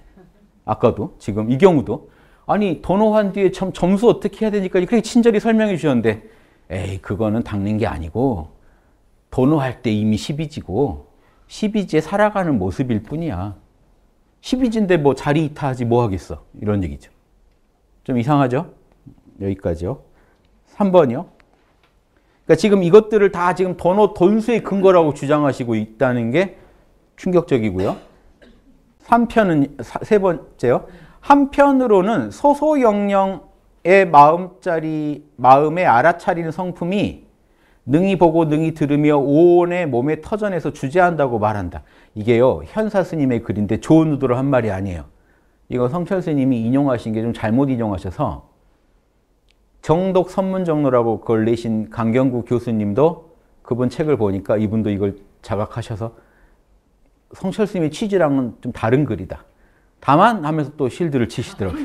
아까도 지금 이 경우도 아니 도노한 뒤에 참 점수 어떻게 해야 되니까 그렇게 친절히 설명해 주셨는데 에이 그거는 닦는 게 아니고 도노할 때 이미 12지고 12지에 살아가는 모습일 뿐이야 12지인데 뭐 자리 이타하지 뭐 하겠어 이런 얘기죠 좀 이상하죠? 여기까지요. 3번이요. 그러니까 지금 이것들을 다 지금 번호 돈수의 근거라고 주장하시고 있다는 게 충격적이고요. 3편은 세 번째요. 한편으로는 소소 영령의 마음짜리 마음에 알아차리는 성품이 능히 보고 능히 들으며 오온의 몸에 터전에서 주제한다고 말한다. 이게요. 현사 스님의 글인데 좋은 의도로 한 말이 아니에요. 이거 성철 스님이 인용하신 게 좀 잘못 인용하셔서 정독 선문정로라고 그걸 내신 강경구 교수님도 그분 책을 보니까 이분도 이걸 자각하셔서 성철스님의 취지랑은 좀 다른 글이다. 다만 하면서 또 실드를 치시더라고요.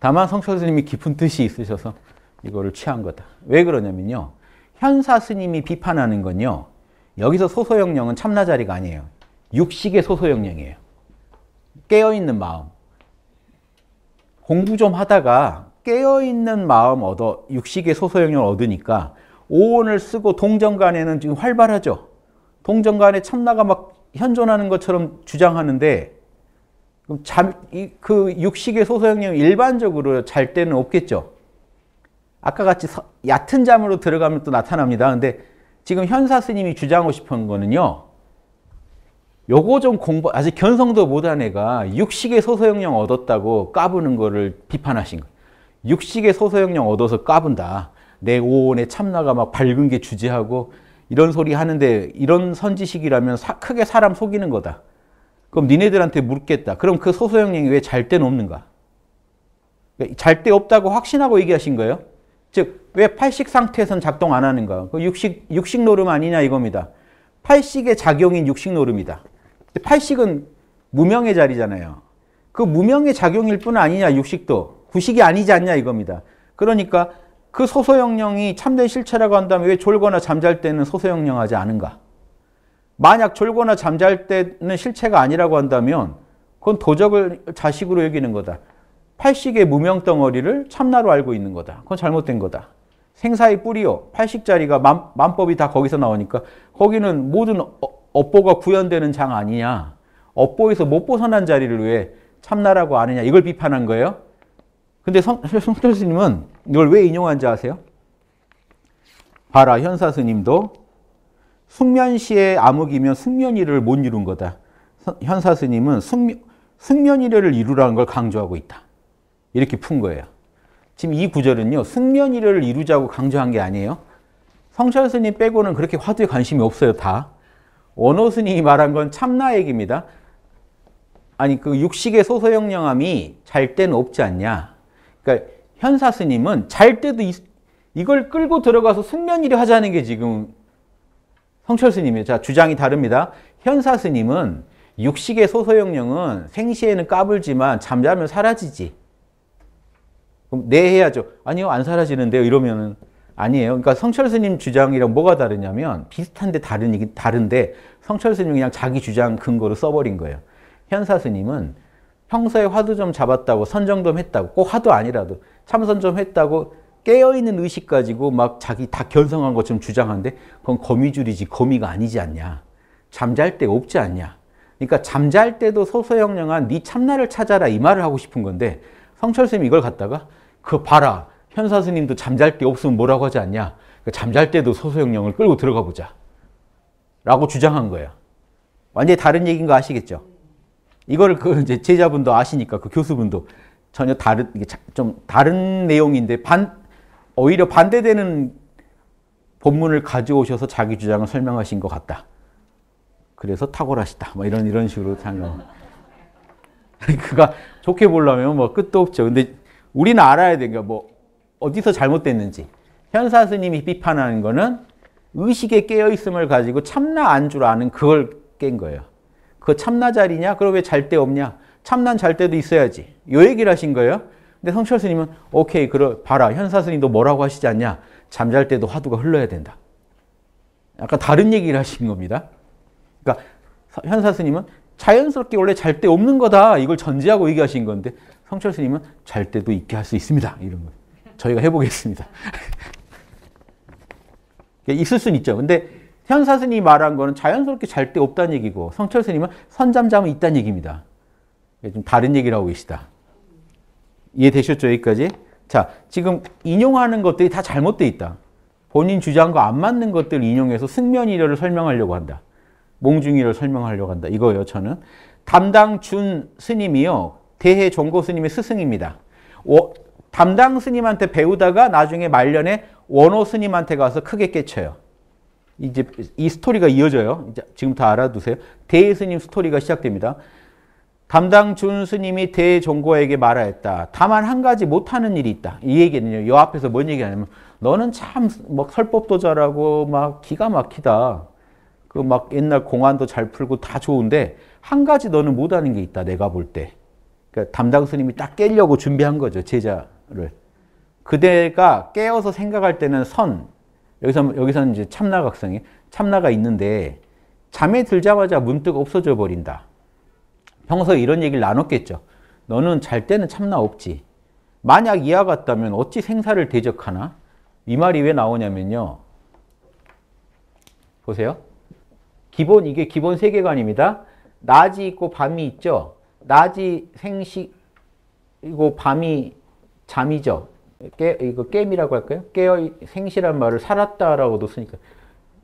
다만 성철스님이 깊은 뜻이 있으셔서 이거를 취한 거다. 왜 그러냐면요. 현사 스님이 비판하는 건요. 여기서 소소영령은 참나자리가 아니에요. 육식의 소소영령이에요. 깨어있는 마음. 공부 좀 하다가 깨어있는 마음 얻어 육식의 소소영역을 얻으니까 오온을 쓰고 동정간에는 지금 활발하죠. 동정간에 참나가 막 현존하는 것처럼 주장하는데 잠, 이, 그 육식의 소소영역 일반적으로 잘 때는 없겠죠. 아까 같이 서, 얕은 잠으로 들어가면 또 나타납니다. 근데 지금 현사 스님이 주장하고 싶은 거는요. 요거 좀 공부, 아직 견성도 못한 애가 육식의 소소영역 얻었다고 까부는 거를 비판하신 거예요. 육식의 소소영령 얻어서 까분다. 내오온의 참나가 막 밝은 게 주제하고 이런 소리 하는데 이런 선지식이라면 사, 크게 사람 속이는 거다. 그럼 니네들한테 묻겠다. 그럼 그 소소영령이 왜 잘 때는 없는가? 잘때 없다고 확신하고 얘기하신 거예요? 즉, 왜 팔식 상태에선 작동 안 하는가? 그 육식, 육식 노름 아니냐 이겁니다. 팔식의 작용인 육식 노름이다. 팔식은 무명의 자리잖아요. 그 무명의 작용일 뿐 아니냐, 육식도. 구식이 아니지 않냐 이겁니다. 그러니까 그 소소영령이 참된 실체라고 한다면 왜 졸거나 잠잘 때는 소소영령하지 않은가? 만약 졸거나 잠잘 때는 실체가 아니라고 한다면 그건 도적을 자식으로 여기는 거다. 팔식의 무명 덩어리를 참나로 알고 있는 거다. 그건 잘못된 거다. 생사의 뿌리요. 팔식자리가 만, 법이다 거기서 나오니까 거기는 모든 어, 업보가 구현되는 장 아니냐. 업보에서 못 벗어난 자리를 왜 참나라고 아느냐. 이걸 비판한 거예요. 근데 성, 철 스님은 이걸 왜 인용한지 아세요? 봐라, 현사 스님도 숙면시의 암흑이면 숙면이를 못 이룬 거다. 현사 스님은 숙면, 숙면이를 이루라는 걸 강조하고 있다. 이렇게 푼 거예요. 지금 이 구절은요, 숙면이를 이루자고 강조한 게 아니에요. 성철 스님 빼고는 그렇게 화두에 관심이 없어요, 다. 원호 스님이 말한 건 참나 얘기입니다. 아니, 그 육식의 소소영령함이 잘 때는 없지 않냐. 그러니까 현사 스님은 잘 때도 이, 걸 끌고 들어가서 숙면일이 하자는 게 지금 성철 스님의 자 주장이 다릅니다. 현사 스님은 육식의 소소영령은 생시에는 까불지만 잠자면 사라지지. 그럼 네 해야죠. 아니요 안 사라지는데요 이러면은 아니에요. 그러니까 성철 스님 주장이랑 뭐가 다르냐면 비슷한데 다른 다른데 성철 스님 그냥 자기 주장 근거로 써버린 거예요. 현사 스님은 평소에 화두 좀 잡았다고 선정 좀 했다고 꼭 화두 아니라도 참선 좀 했다고 깨어있는 의식 가지고 막 자기 다 견성한 것처럼 주장하는데 그건 거미줄이지 거미가 아니지 않냐 잠잘 때 없지 않냐 그러니까 잠잘 때도 소소영령한 네 참나를 찾아라 이 말을 하고 싶은 건데 성철 스님이 이걸 갖다가 그 봐라 현사 스님도 잠잘 때 없으면 뭐라고 하지 않냐 그러니까 잠잘 때도 소소영령을 끌고 들어가 보자 라고 주장한 거예요 완전히 다른 얘기인 거 아시겠죠? 이걸 그 이제 제자분도 아시니까 그 교수분도 전혀 다른 좀 다른 내용인데 반 오히려 반대되는 본문을 가져오셔서 자기 주장을 설명하신 것 같다. 그래서 탁월하시다. 뭐 이런 이런 식으로 생각. [LAUGHS] 그가 좋게 보려면 뭐 끝도 없죠. 근데 우리는 알아야 되니까 그러니까 뭐 어디서 잘못됐는지. 현사 스님이 비판하는 거는 의식에 깨어 있음을 가지고 참나 안 줄 아는 그걸 깬 거예요. 그 참나자리냐? 그럼 왜 잘 때 없냐? 참난 잘 때도 있어야지. 요 얘기를 하신 거예요. 근데 성철 스님은 오케이, 그러 봐라. 현사 스님도 뭐라고 하시지 않냐? 잠잘 때도 화두가 흘러야 된다. 약간 다른 얘기를 하신 겁니다. 그러니까 현사 스님은 자연스럽게 원래 잘 때 없는 거다. 이걸 전제하고 얘기하신 건데 성철 스님은 잘 때도 있게 할 수 있습니다. 이런 거. 저희가 해보겠습니다. [LAUGHS] 있을 수는 있죠. 근데 현사 스님이 말한 거는 자연스럽게 잘 때 없다는 얘기고 성철 스님은 선잠 자면 있다는 얘기입니다. 좀 다른 얘기를 하고 계시다. 이해되셨죠? 여기까지? 자, 지금 인용하는 것들이 다 잘못돼 있다. 본인 주장과 안 맞는 것들을 인용해서 승면이를 설명하려고 한다. 몽중이를 설명하려고 한다. 이거예요, 저는. 담당 준 스님이요. 대해 종고 스님의 스승입니다. 오, 담당 스님한테 배우다가 나중에 말년에 원호 스님한테 가서 크게 깨쳐요. 이제 이 스토리가 이어져요. 지금 다 알아두세요. 대스님 스토리가 시작됩니다. 담당 준스님이 대종고에게 말하였다. 다만 한 가지 못하는 일이 있다. 이 얘기는요. 요 앞에서 뭔 얘기하냐면 너는 참 막 설법도 잘하고 막 기가 막히다. 그 막 옛날 공안도 잘 풀고 다 좋은데 한 가지 너는 못하는 게 있다. 내가 볼 때. 그러니까 담당 스님이 딱 깨려고 준비한 거죠. 제자를. 그대가 깨어서 생각할 때는 선, 여기서 여기서는 이제 참나각성이 참나가 있는데 잠에 들자마자 문득 없어져 버린다. 평소에 이런 얘기를 나눴겠죠. 너는 잘 때는 참나 없지. 만약 이와 같다면 어찌 생사를 대적하나? 이 말이 왜 나오냐면요. 보세요. 기본 이게 기본 세계관입니다. 낮이 있고 밤이 있죠. 낮이 생식이고 밤이 잠이죠. 깨, 이거 깨미라고 할까요? 깨어 생시란 말을 살았다라고도 쓰니까.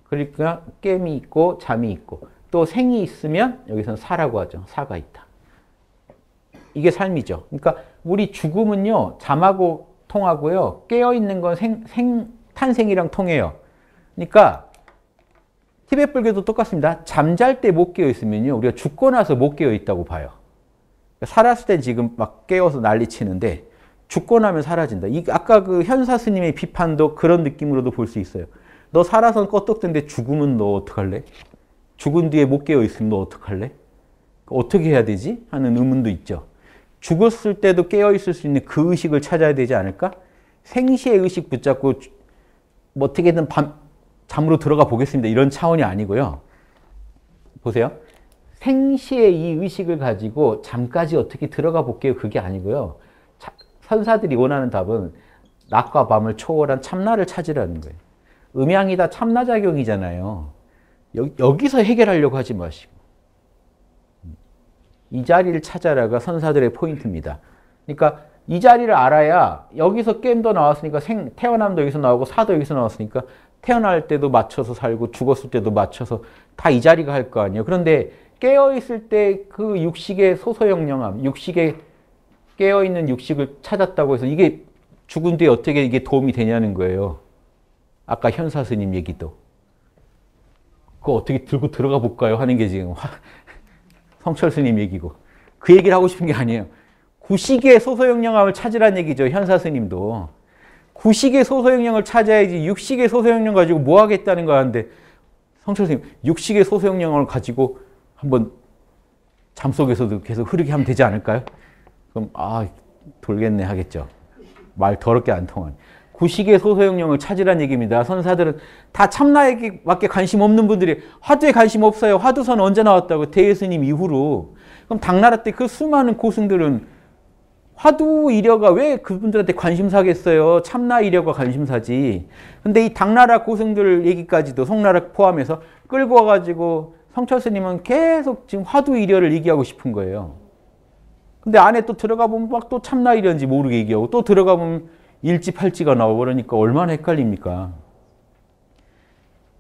그러니까 깨미 있고 잠이 있고 또 생이 있으면 여기서는 사라고 하죠. 사가 있다. 이게 삶이죠. 그러니까 우리 죽음은요. 잠하고 통하고요. 깨어 있는 건 생, 탄생이랑 통해요. 그러니까 티벳 불교도 똑같습니다. 잠잘 때 못 깨어 있으면요. 우리가 죽고 나서 못 깨어 있다고 봐요. 그러니까 살았을 땐 지금 막 깨어서 난리 치는데 죽고 나면 사라진다. 이, 아까 그 현사 스님의 비판도 그런 느낌으로도 볼 수 있어요. 너 살아선 껐떡든데 죽으면 너 어떡할래? 죽은 뒤에 못 깨어 있으면 너 어떡할래? 어떻게 해야 되지? 하는 의문도 있죠. 죽었을 때도 깨어 있을 수 있는 그 의식을 찾아야 되지 않을까? 생시의 의식 붙잡고 뭐 어떻게든 밤, 잠으로 들어가 보겠습니다. 이런 차원이 아니고요. 보세요. 생시의 이 의식을 가지고 잠까지 어떻게 들어가 볼게요. 그게 아니고요. 선사들이 원하는 답은 낮과 밤을 초월한 참나를 찾으라는 거예요. 음양이다 참나작용이잖아요. 여, 기서 해결하려고 하지 마시고. 이 자리를 찾아라가 선사들의 포인트입니다. 그러니까 이 자리를 알아야 여기서 게도 나왔으니까 생, 태어남도 여기서 나오고 사도 여기서 나왔으니까 태어날 때도 맞춰서 살고 죽었을 때도 맞춰서 다 이 자리가 할 거 아니에요. 그런데 깨어있을 때 그 육식의 소소영령함, 육식의 깨어있는 육식을 찾았다고 해서 이게 죽은 뒤에 어떻게 이게 도움이 되냐는 거예요. 아까 현사 스님 얘기도. 그거 어떻게 들고 들어가 볼까요? 하는 게 지금 [LAUGHS] 성철 스님 얘기고. 그 얘기를 하고 싶은 게 아니에요. 구식의 소소영양함을 찾으란 얘기죠. 현사 스님도. 구식의 소소영양을 찾아야지 육식의 소소영양 가지고 뭐 하겠다는 거 하는데 성철 스님, 육식의 소소영양을 가지고 한번 잠속에서도 계속 흐르게 하면 되지 않을까요? 그럼 아 돌겠네 하겠죠. 말 더럽게 안 통한. 구식의 소소영령을 찾으란 얘기입니다. 선사들은 다 참나에게밖에 관심 없는 분들이 화두에 관심 없어요. 화두선 언제 나왔다고 대예스님 이후로. 그럼 당나라 때 그 수많은 고승들은 화두 이려가 왜 그분들한테 관심사겠어요? 참나 이려가 관심사지. 근데 이 당나라 고승들 얘기까지도 송나라 포함해서 끌고 와가지고 성철스님은 계속 지금 화두 이려를 얘기하고 싶은 거예요. 근데 안에 또 들어가 보면 막 또 참나이런지 모르게 얘기하고 또 들어가 보면 일지 팔지가 나오고 그러니까 얼마나 헷갈립니까?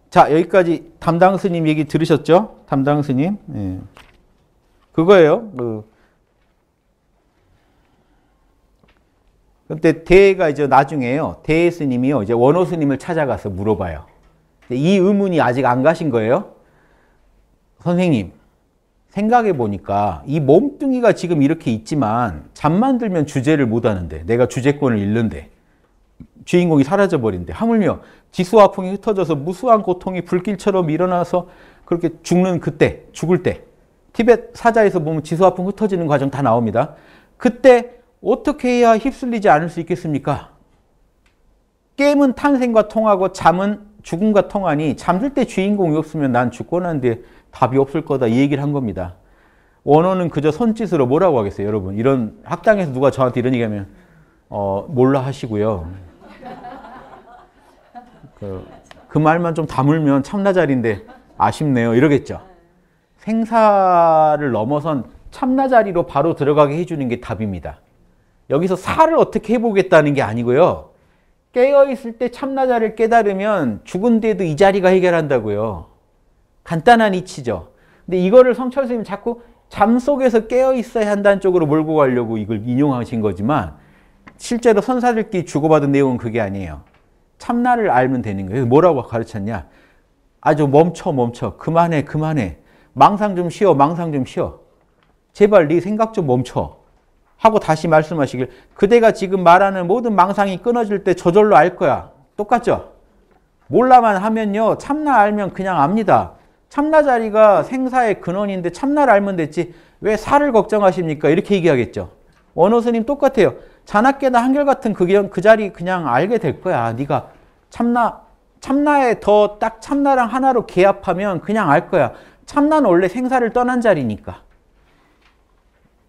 자 여기까지 담당 스님 얘기 들으셨죠? 담당 스님 예. 그거예요. 그 근데 대가 이제 나중에요. 대 스님이요. 이제 원호 스님을 찾아가서 물어봐요. 이 의문이 아직 안 가신 거예요. 선생님, 생각해 보니까 이 몸뚱이가 지금 이렇게 있지만 잠만 들면 주제를 못 하는데 내가 주제권을 잃는데 주인공이 사라져 버린데 하물며 지수와 풍이 흩어져서 무수한 고통이 불길처럼 일어나서 그렇게 죽는 그때 죽을 때 티벳 사자에서 보면 지수와 풍 흩어지는 과정 다 나옵니다. 그때 어떻게 해야 휩쓸리지 않을 수 있겠습니까? 게임은 탄생과 통하고 잠은 죽음과 통하니 잠들 때 주인공이 없으면 난 죽고 난뒤 답이 없을 거다 이 얘기를 한 겁니다. 원어는 그저 손짓으로 뭐라고 하겠어요, 여러분? 이런 학당에서 누가 저한테 이런 얘기하면 어, 몰라 하시고요. 그, 그 말만 좀 다물면 참나자리인데 아쉽네요. 이러겠죠. 생사를 넘어선 참나자리로 바로 들어가게 해주는 게 답입니다. 여기서 사를 어떻게 해보겠다는 게 아니고요. 깨어있을 때 참나자를 깨달으면 죽은 뒤도이 자리가 해결한다고요. 간단한 이치죠. 근데 이거를 성철 선생님이 자꾸 잠 속에서 깨어 있어야 한다는 쪽으로 몰고 가려고 이걸 인용하신 거지만 실제로 선사들끼리 주고받은 내용은 그게 아니에요. 참나를 알면 되는 거예요. 뭐라고 가르쳤냐? 아주 멈춰 멈춰 그만해 그만해 망상 좀 쉬어 망상 좀 쉬어 제발 네 생각 좀 멈춰 하고 다시 말씀하시길 그대가 지금 말하는 모든 망상이 끊어질 때 저절로 알 거야 똑같죠 몰라만 하면요 참나 알면 그냥 압니다 참나 자리가 생사의 근원인데 참나를 알면 됐지 왜 살을 걱정하십니까? 이렇게 얘기하겠죠. 원호스님 똑같아요. 자나깨나 한결같은 그, 그 자리 그냥 알게 될 거야. 네가 참나 참나에 더 딱 참나랑 하나로 계합하면 그냥 알 거야. 참나는 원래 생사를 떠난 자리니까.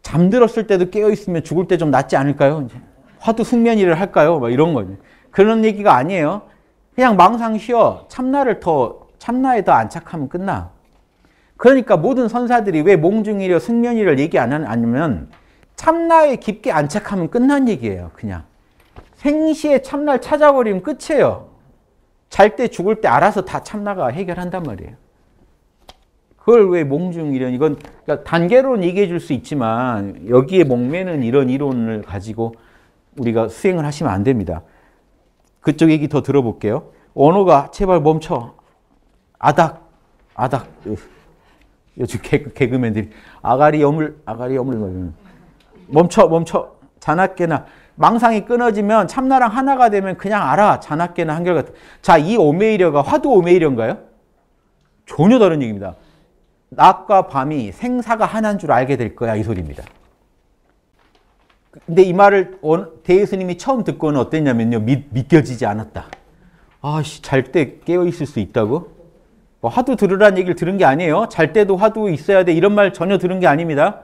잠들었을 때도 깨어있으면 죽을 때 좀 낫지 않을까요? 화두 숙면일을 할까요? 막 뭐 이런 거 그런 얘기가 아니에요. 그냥 망상 쉬어. 참나를 더 참나에 더 안착하면 끝나. 그러니까 모든 선사들이 왜 몽중이려 승면이를 얘기 안 하냐면 참나에 깊게 안착하면 끝난 얘기예요. 그냥. 생시에 참나를 찾아버리면 끝이에요. 잘 때 죽을 때 알아서 다 참나가 해결한단 말이에요. 그걸 왜 몽중이련 이건 그러니까 단계로는 얘기해 줄 수 있지만 여기에 목매는 이런 이론을 가지고 우리가 수행을 하시면 안 됩니다. 그쪽 얘기 더 들어볼게요. 언어가 제발 멈춰. 아닥, 아닥. 요즘 개그, 개그맨들이 아가리 여물, 아가리 여물. 멈춰, 멈춰. 자나깨나. 망상이 끊어지면 참나랑 하나가 되면 그냥 알아. 자나깨나 한결같아. 자, 이 오메이려가 화두 오메이려인가요? 전혀 다른 얘기입니다. 낮과 밤이 생사가 하나인 줄 알게 될 거야. 이 소리입니다. 근데 이 말을 대예수님이 처음 듣고는 어땠냐면요. 믿, 믿겨지지 않았다. 아씨, 잘 때 깨어있을 수 있다고? 뭐 화두 들으라는 얘기를 들은 게 아니에요. 잘 때도 화두 있어야 돼. 이런 말 전혀 들은 게 아닙니다.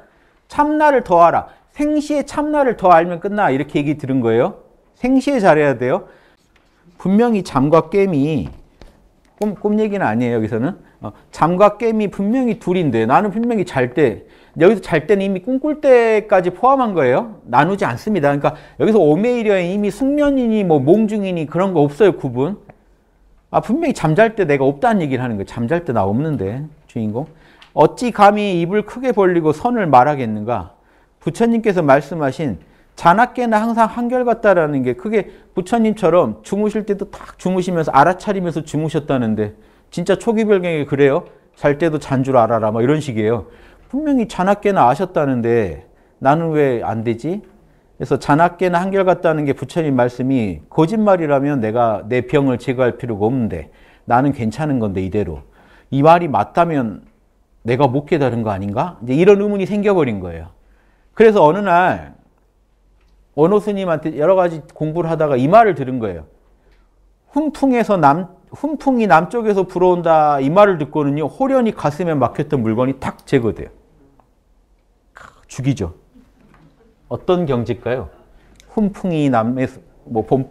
참나를 더 알아. 생시에 참나를 더 알면 끝나. 이렇게 얘기 들은 거예요. 생시에 잘해야 돼요. 분명히 잠과 깨미 꿈, 꿈 얘기는 아니에요. 여기서는. 어, 잠과 깨미 분명히 둘인데 나는 분명히 잘 때, 여기서 잘 때는 이미 꿈꿀 때까지 포함한 거예요. 나누지 않습니다. 그러니까 여기서 오메이려에 이미 숙면이니 뭐 몽중이니 그런 거 없어요. 구분. 아, 분명히 잠잘 때 내가 없다는 얘기를 하는 거예요. 잠잘 때 나 없는데, 주인공. 어찌 감히 입을 크게 벌리고 선을 말하겠는가? 부처님께서 말씀하신 자나깨나 항상 한결같다라는 게크게 부처님처럼 주무실 때도 딱 주무시면서 알아차리면서 주무셨다는데 진짜 초기별경이 그래요? 잘 때도 잔 줄 알아라 뭐 이런 식이에요. 분명히 자나깨나 아셨다는데 나는 왜 안 되지? 그래서 잔악계는 한결같다는 게 부처님 말씀이 거짓말이라면 내가 내 병을 제거할 필요가 없는데 나는 괜찮은 건데 이대로 이 말이 맞다면 내가 못 깨달은 거 아닌가? 이제 이런 의문이 생겨버린 거예요. 그래서 어느 날 원호 스님한테 여러 가지 공부를 하다가 이 말을 들은 거예요. 훈풍에서 남 훈풍이 남쪽에서 불어온다 이 말을 듣고는요 호련히 가슴에 막혔던 물건이 탁 제거돼요. 죽이죠. 어떤 경지일까요? 훈풍이 남해 뭐 봄,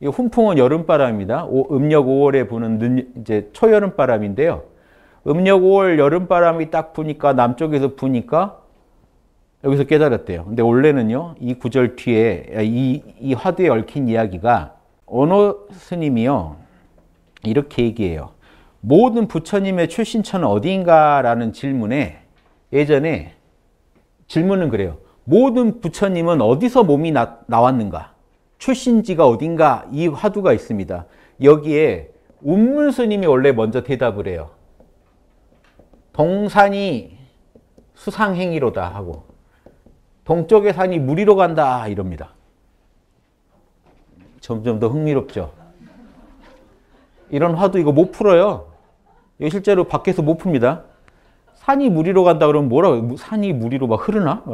이 훈풍은 여름바람이다. 오, 음력 5월에 부는 는, 이제 초여름 바람인데요. 음력 5월 여름 바람이 딱 부니까 남쪽에서 부니까 여기서 깨달았대요. 근데 원래는요, 이 구절 뒤에 이, 이 화두에 얽힌 이야기가 어느 스님이요 이렇게 얘기해요. 모든 부처님의 출신처는 어디인가라는 질문에 예전에 질문은 그래요. 모든 부처님은 어디서 몸이 나, 왔는가 출신지가 어딘가 이 화두가 있습니다. 여기에 운문스님이 원래 먼저 대답을 해요. 동산이 수상행위로다 하고 동쪽의 산이 무리로 간다 이럽니다. 점점 더 흥미롭죠. 이런 화두 이거 못 풀어요. 이거 실제로 밖에서 못 풉니다. 산이 무리로 간다 그러면 뭐라고 산이 무리로 막 흐르나?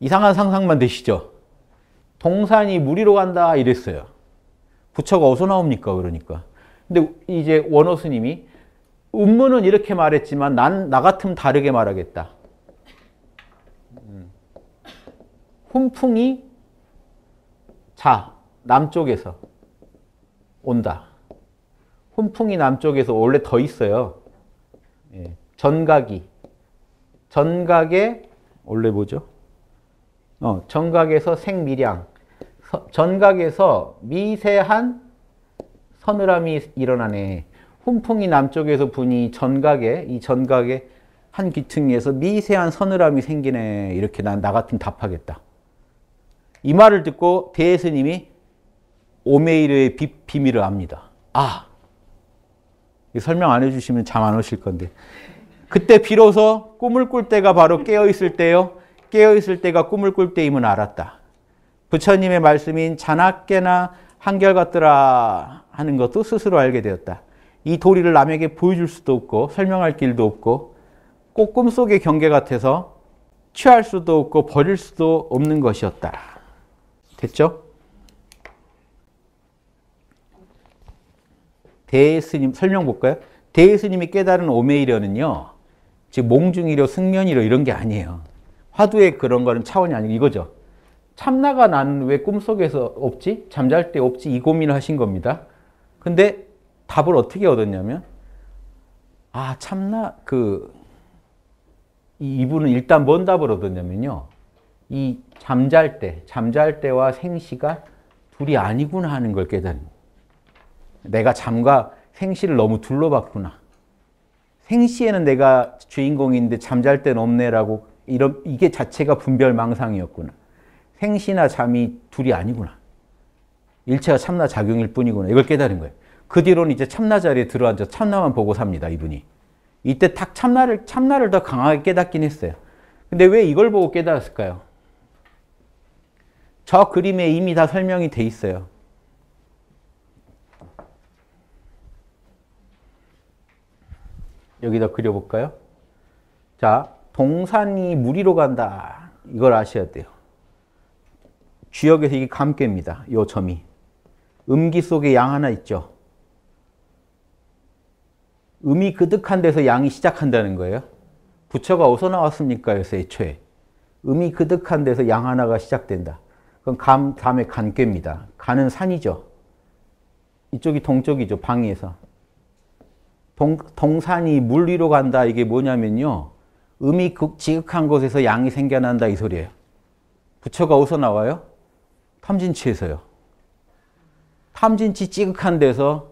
이상한 상상만 되시죠? 동산이 무리로 간다 이랬어요. 부처가 어디서 나옵니까 그러니까. 근데 이제 원호 스님이 음문은 이렇게 말했지만 난 나 같으면 다르게 말하겠다. 음. 훈풍이 자 남쪽에서 온다. 훈풍이 남쪽에서 원래 더 있어요. 예, 전각이 전각에 원래 뭐죠? 어, 정각에서 생미량, 서, 전각에서 미세한 서늘함이 일어나네. 훈풍이 남쪽에서 부니 전각에, 이 전각에 한 기층에서 미세한 서늘함이 생기네. 이렇게 난 나 같은 답하겠다. 이 말을 듣고 대스님이 오메이르의 비, 비밀을 압니다. 아! 설명 안 해주시면 잠 안 오실 건데. 그때 비로소 꿈을 꿀 때가 바로 깨어있을 때요. 깨어있을 때가 꿈을 꿀 때임은 알았다. 부처님의 말씀인 자나깨나 한결같더라 하는 것도 스스로 알게 되었다. 이 도리를 남에게 보여줄 수도 없고 설명할 길도 없고 꼭 꿈속의 경계 같아서 취할 수도 없고 버릴 수도 없는 것이었다. 됐죠? 대스님 설명 볼까요? 대스님이 깨달은 오메이려는요. 즉 몽중이려, 승면이려 이런 게 아니에요. 화두의 그런 거는 차원이 아니고 이거죠. 참나가 나는 왜 꿈속에서 없지? 잠잘 때 없지? 이 고민을 하신 겁니다. 근데 답을 어떻게 얻었냐면 아 참나 그 이분은 일단 뭔 답을 얻었냐면요. 이 잠잘 때, 잠잘 때와 생시가 둘이 아니구나 하는 걸 깨달은 내가 잠과 생시를 너무 둘러봤구나. 생시에는 내가 주인공인데 잠잘 때는 없네라고 이런, 이게 자체가 분별망상이었구나. 생시나 잠이 둘이 아니구나. 일체가 참나 작용일 뿐이구나. 이걸 깨달은 거예요. 그 뒤로는 이제 참나 자리에 들어앉아 참나만 보고 삽니다. 이분이. 이때 탁 참나를, 참나를 더 강하게 깨닫긴 했어요. 근데 왜 이걸 보고 깨달았을까요? 저 그림에 이미 다 설명이 돼 있어요. 여기다 그려볼까요? 자, 동산이 무리로 간다. 이걸 아셔야 돼요. 주역에서 이게 감개입니다. 요 점이. 음기 속에 양 하나 있죠. 음이 그득한 데서 양이 시작한다는 거예요. 부처가 어디서 나왔습니까? 그래 애초에. 음이 그득한 데서 양 하나가 시작된다. 그건 감, 다음 간괴입니다. 간은 산이죠. 이쪽이 동쪽이죠. 방위에서. 동, 동산이 물 위로 간다. 이게 뭐냐면요. 음이 지극한 곳에서 양이 생겨난다 이 소리예요. 부처가 어디서 나와요? 탐진치에서요. 탐진치 지극한 데서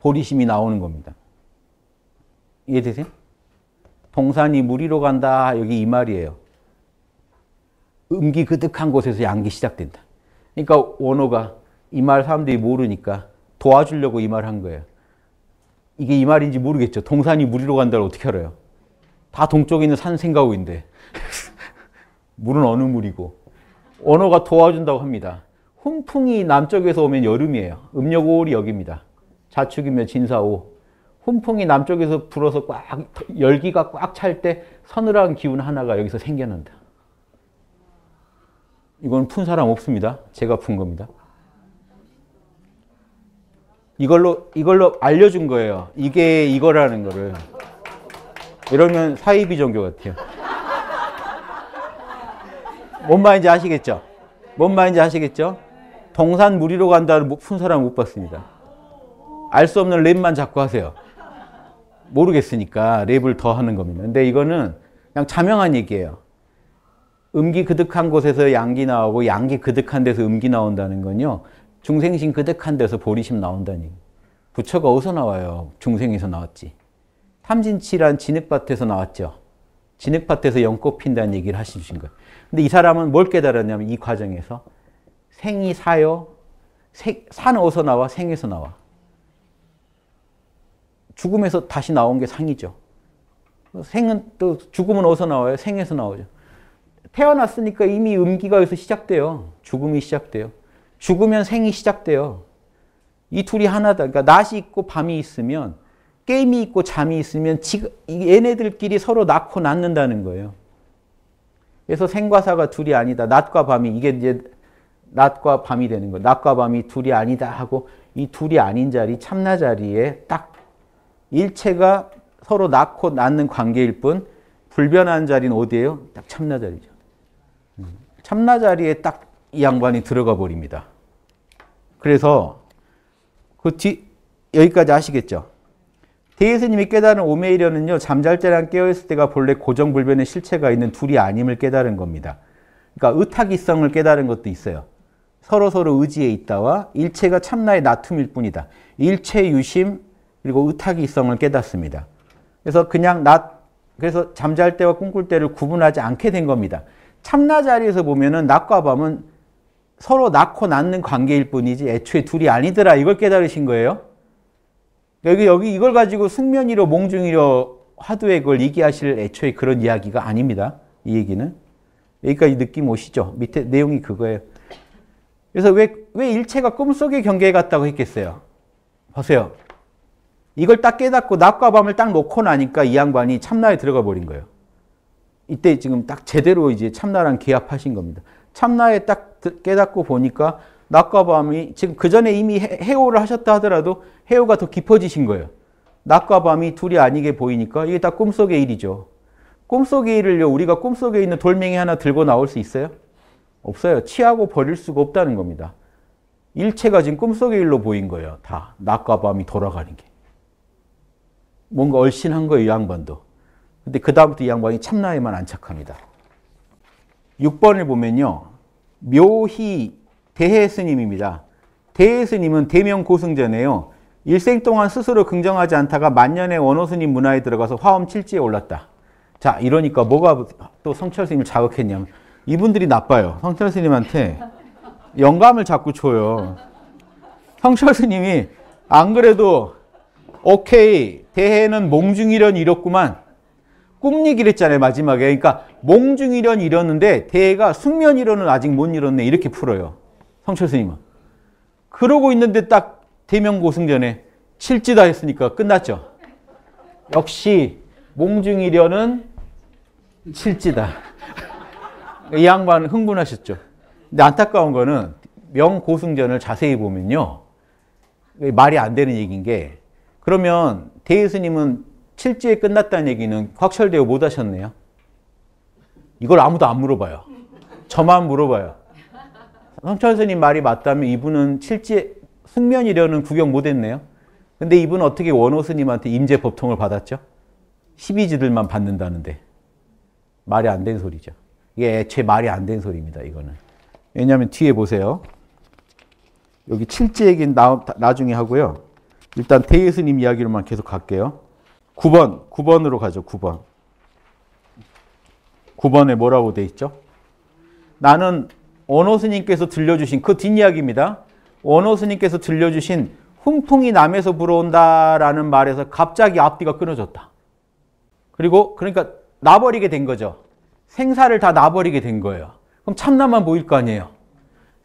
보리심이 나오는 겁니다. 이해되세요? 동산이 무리로 간다 여기 이 말이에요. 음기 그득한 곳에서 양기 시작된다. 그러니까 원어가 이 말 사람들이 모르니까 도와주려고 이말한 거예요. 이게 이 말인지 모르겠죠. 동산이 무리로 간다를 어떻게 알아요? 다 동쪽에 있는 산 생가우인데 [LAUGHS] 물은 어느 물이고 언어가 도와준다고 합니다. 훈풍이 남쪽에서 오면 여름이에요. 음력오월이 여기입니다. 자축이며 진사오. 훈풍이 남쪽에서 불어서 꽉 열기가 꽉 찰 때 서늘한 기운 하나가 여기서 생겨난다. 이건 푼 사람 없습니다. 제가 푼 겁니다. 이걸로 이걸로 알려준 거예요. 이게 이거라는 거를. 이러면 사이비 종교 같아요. 뭔 말인지 아시겠죠? 뭔 말인지 아시겠죠? 동산 무리로 간다는 뭐 푼 사람 못 봤습니다. 알 수 없는 랩만 자꾸 하세요. 모르겠으니까 랩을 더 하는 겁니다. 근데 이거는 그냥 자명한 얘기예요. 음기 그득한 곳에서 양기 나오고 양기 그득한 데서 음기 나온다는 건요. 중생신 그득한 데서 보리심 나온다니. 부처가 어디서 나와요? 중생에서 나왔지. 함진치란 진흙밭에서 나왔죠. 진흙밭에서 연꽃 핀다는 얘기를 하신 거예요. 근데 이 사람은 뭘 깨달았냐면 이 과정에서 생이 사요. 생, 산 어서 나와 생에서 나와. 죽음에서 다시 나온 게 상이죠. 생은 또 죽음은 어디서 나와요? 생에서 나오죠. 태어났으니까 이미 음기가 여기서 시작돼요. 죽음이 시작돼요. 죽으면 생이 시작돼요. 이 둘이 하나다. 그러니까 낮이 있고 밤이 있으면 게임이 있고 잠이 있으면 지, 금 얘네들끼리 서로 낳고 낳는다는 거예요. 그래서 생과사가 둘이 아니다. 낮과 밤이 이게 이제 낮과 밤이 되는 거예요. 낮과 밤이 둘이 아니다 하고 이 둘이 아닌 자리 참나 자리에 딱 일체가 서로 낳고 낳는 관계일 뿐 불변한 자리는 어디예요? 딱 참나 자리죠. 음. 참나 자리에 딱이 양반이 들어가 버립니다. 그래서 그뒤 여기까지 아시겠죠? 대예수님이 깨달은 오메이려는요, 잠잘 때랑 깨어있을 때가 본래 고정불변의 실체가 있는 둘이 아님을 깨달은 겁니다. 그러니까 의탁이성을 깨달은 것도 있어요. 서로서로 의지에 있다와 일체가 참나의 나툼일 뿐이다. 일체 유심 그리고 의탁이성을 깨닫습니다. 그래서 그냥 낮 그래서 잠잘 때와 꿈꿀 때를 구분하지 않게 된 겁니다. 참나 자리에서 보면은 낮과 밤은 서로 낳고 낳는 관계일 뿐이지 애초에 둘이 아니더라 이걸 깨달으신 거예요. 여기, 여기 이걸 가지고 숙면이로 몽중이로 화두에 그걸 얘기하실 애초에 그런 이야기가 아닙니다. 이 얘기는. 여기까지 느낌 오시죠? 밑에 내용이 그거예요. 그래서 왜, 왜 일체가 꿈속의 경계에 갔다고 했겠어요? 보세요. 이걸 딱 깨닫고 낮과 밤을 딱 놓고 나니까 이 양반이 참나에 들어가 버린 거예요. 이때 지금 딱 제대로 이제 참나랑 기합하신 겁니다. 참나에 딱 깨닫고 보니까 낮과 밤이 지금 그 전에 이미 해오를 하셨다 하더라도 해오가 더 깊어지신 거예요. 낮과 밤이 둘이 아니게 보이니까 이게 다 꿈속의 일이죠. 꿈속의 일을요 우리가 꿈속에 있는 돌멩이 하나 들고 나올 수 있어요? 없어요. 치하고 버릴 수가 없다는 겁니다. 일체가 지금 꿈속의 일로 보인 거예요. 다 낮과 밤이 돌아가는 게. 뭔가 얼씬한 거예요, 양반도. 근데 그다음부터 양반이 참나에만 안착합니다. 6번을 보면요. 묘히 대해 스님입니다. 대해 스님은 대명 고승전에요. 일생 동안 스스로 긍정하지 않다가 만년에 원호 스님 문화에 들어가서 화엄 칠지에 올랐다. 자, 이러니까 뭐가 또 성철 스님을 자극했냐면 이분들이 나빠요. 성철 스님한테 영감을 자꾸 줘요. 성철 스님이 안 그래도 오케이 대해는 몽중이련 이뤘구만 꿈리기를 했잖아요 마지막에 그러니까 몽중이련 이뤘는데 대해가 숙면이론은 아직 못 이뤘네 이렇게 풀어요 성철 스님은. 그러고 있는데 딱 대명고승전에 칠지다 했으니까 끝났죠. 역시 몽중이려는 칠지다. [LAUGHS] 이 양반 흥분하셨죠. 근데 안타까운 거는 명고승전을 자세히 보면요. 말이 안 되는 얘기인 게 그러면 대예수님은 칠지에 끝났다는 얘기는 확철되어 못 하셨네요. 이걸 아무도 안 물어봐요. 저만 물어봐요. 성철 선생님 말이 맞다면 이분은 실제 숙면이려는 구경 못했네요. 근데 이분은 어떻게 원호 스님한테 임제 법통을 받았죠? 12지들만 받는다는데 말이 안 된 소리죠. 이게 애초에 말이 안 된 소리입니다. 이거는. 왜냐하면 뒤에 보세요. 여기 7제 얘기는 나, 나중에 하고요. 일단 대예스님 이야기로만 계속 갈게요. 9번, 9번으로 가죠. 9번. 9번에 뭐라고 돼 있죠? 나는 원호 스님께서 들려주신 그 뒷이야기입니다. 원호 스님께서 들려주신 훈풍이 남에서 불어온다라는 말에서 갑자기 앞뒤가 끊어졌다. 그리고 그러니까 나버리게 된 거죠. 생사를 다 나버리게 된 거예요. 그럼 참나만 보일 거 아니에요.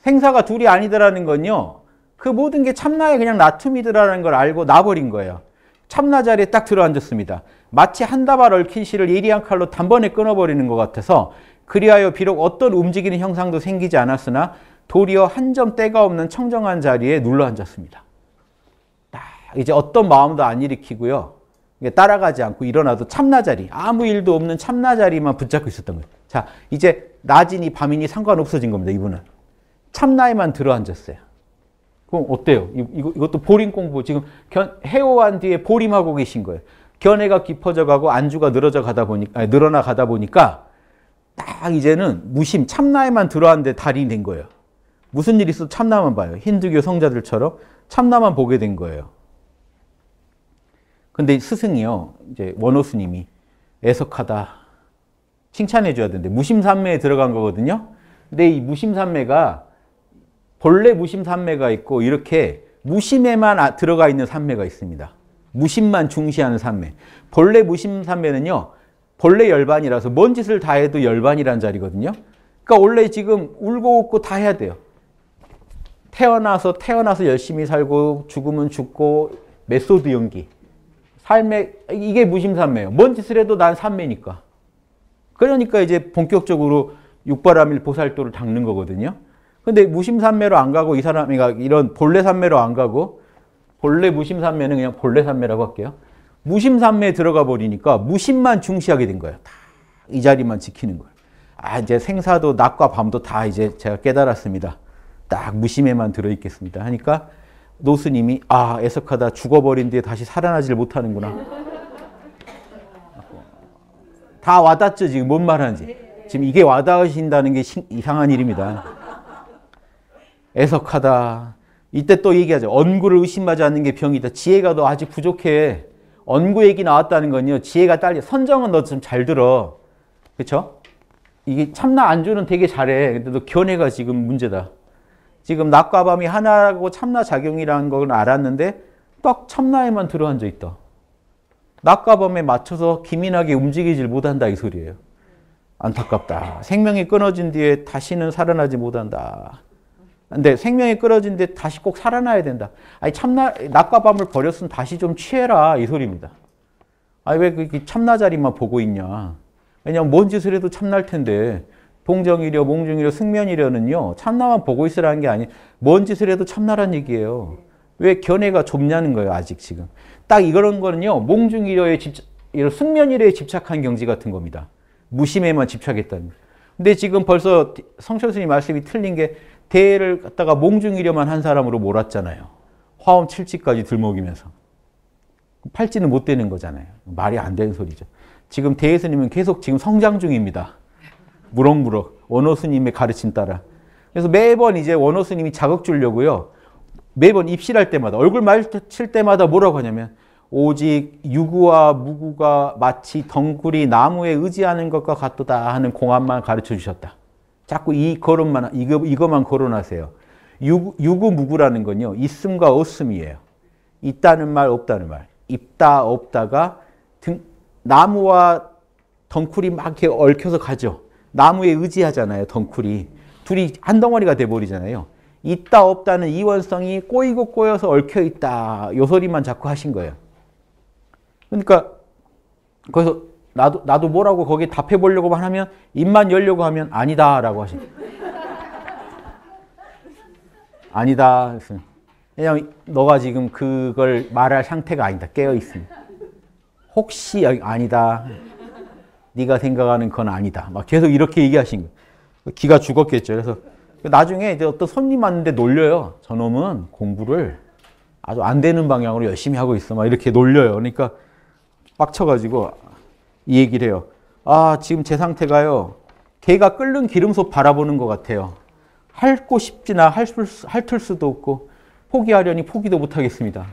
생사가 둘이 아니더라는 건요. 그 모든 게참나에 그냥 나툼이더라는 걸 알고 나버린 거예요. 참나 자리에 딱 들어앉았습니다. 마치 한 다발 얽힌 실을 예리한 칼로 단번에 끊어버리는 것 같아서 그리하여 비록 어떤 움직이는 형상도 생기지 않았으나 도리어 한 점 때가 없는 청정한 자리에 눌러 앉았습니다. 이제 어떤 마음도 안 일으키고요. 따라가지 않고 일어나도 참나자리, 아무 일도 없는 참나자리만 붙잡고 있었던 거예요. 자, 이제 낮이니 밤이니 상관없어진 겁니다, 이분은. 참나에만 들어앉았어요. 그럼 어때요? 이거, 이것도 보림 공부, 지금 견, 해오한 뒤에 보림하고 계신 거예요. 견해가 깊어져 가고 안주가 늘어져 가다 보니, 아 늘어나 가다 보니까 딱 이제는 무심, 참나에만 들어왔는데 달인이 된 거예요. 무슨 일 있어도 참나만 봐요. 힌두교 성자들처럼 참나만 보게 된 거예요. 근데 스승이요, 이제 원호스님이 애석하다. 칭찬해줘야 되는데, 무심산매에 들어간 거거든요. 근데 이 무심산매가, 본래 무심산매가 있고, 이렇게 무심에만 아, 들어가 있는 산매가 있습니다. 무심만 중시하는 산매. 본래 무심산매는요, 본래 열반이라서 뭔 짓을 다 해도 열반이라는 자리거든요. 그러니까 원래 지금 울고 웃고 다 해야 돼요. 태어나서 태어나서 열심히 살고 죽으면 죽고 메소드 연기. 삶의 이게 무심삼매예요. 뭔 짓을 해도 난 삼매니까. 그러니까 이제 본격적으로 육바라밀 보살도를 닦는 거거든요. 근데 무심삼매로 안 가고 이 사람이 이런 본래 삼매로 안 가고 본래 무심삼매는 그냥 본래 삼매라고 할게요. 무심삼매에 들어가 버리니까 무심만 중시하게 된 거예요. 이 자리만 지키는 거예요. 아, 이제 생사도 낮과 밤도 다 이제 제가 깨달았습니다. 딱 무심에만 들어있겠습니다. 하니까 노스님이 아, 애석하다 죽어버린 뒤에 다시 살아나질 못하는구나. [LAUGHS] 다 와닿죠, 지금 뭔 말하는지. 지금 이게 와닿으신다는 게 신, 이상한 일입니다. 애석하다. 이때 또 얘기하죠. 언구를 의심하지 않는 게 병이다. 지혜가 너 아직 부족해. 언구 얘기 나왔다는 건요. 지혜가 딸려. 선정은 너 좀 잘 들어. 그렇죠? 이게 참나 안주는 되게 잘해. 근데 너 견해가 지금 문제다. 지금 낮과 밤이 하나라고 참나 작용이라는 걸 알았는데 딱 참나에만 들어앉아 있다. 낮과 밤에 맞춰서 기민하게 움직이질 못한다 이 소리예요. 안타깝다. 생명이 끊어진 뒤에 다시는 살아나지 못한다. 근데 생명이 끊어진데 다시 꼭 살아나야 된다. 아니 참나 낮과 밤을 버렸으면 다시 좀 취해라 이 소리입니다. 아니 왜그 그 참나자리만 보고 있냐? 왜냐면 뭔 짓을 해도 참날 텐데 동정이려 몽중이려 승면이려는요 참나만 보고 있으라는 게 아니 뭔 짓을 해도 참나란 얘기예요. 왜 견해가 좁냐는 거예요 아직 지금. 딱 이런 거는요 몽중이려에 집착, 이런 승면이려에 집착한 경지 같은 겁니다. 무심에만 집착했다는. 근데 지금 벌써 성철 스님 말씀이 틀린 게 대해를 갖다가 몽중이려만 한 사람으로 몰았잖아요. 화엄 7지까지 들먹이면서. 팔찌는 못 되는 거잖아요. 말이 안 되는 소리죠. 지금 대예수님은 계속 지금 성장 중입니다. 무럭무럭 원호스님의 가르침 따라. 그래서 매번 이제 원호스님이 자극 주려고요. 매번 입실할 때마다 얼굴 마칠 때마다 뭐라고 하냐면 오직 유구와 무구가 마치 덩굴이 나무에 의지하는 것과 같도다 하는 공안만 가르쳐 주셨다. 자꾸 이 거론만, 이거, 이거만 거론하세요. 유구, 무구라는 건요, 있음과 없음이에요. 있다는 말, 없다는 말. 있다, 없다가 등, 나무와 덩쿨이 막 이렇게 얽혀서 가죠. 나무에 의지하잖아요, 덩쿨이. 둘이 한 덩어리가 돼버리잖아요. 있다, 없다는 이원성이 꼬이고 꼬여서 얽혀있다. 요 소리만 자꾸 하신 거예요. 그러니까, 거기서 나도, 나도 뭐라고 거기 에답해보려고 하면 입만 열려고 하면 아니다 라고 하시네. 아니다. 왜냐면 너가 지금 그걸 말할 상태가 아니다. 깨어있습니다. 혹시 아니다. 네가 생각하는 건 아니다. 막 계속 이렇게 얘기하신 거예요. 기가 죽었겠죠. 그래서 나중에 이제 어떤 손님 왔는데 놀려요. 저놈은 공부를 아주 안 되는 방향으로 열심히 하고 있어. 막 이렇게 놀려요. 그러니까 빡쳐가지고 이 얘기를 해요. 아, 지금 제 상태가요. 개가 끓는 기름솥 바라보는 것 같아요. 할고 싶지나 할툴 수도 없고 포기하려니 포기도 못하겠습니다.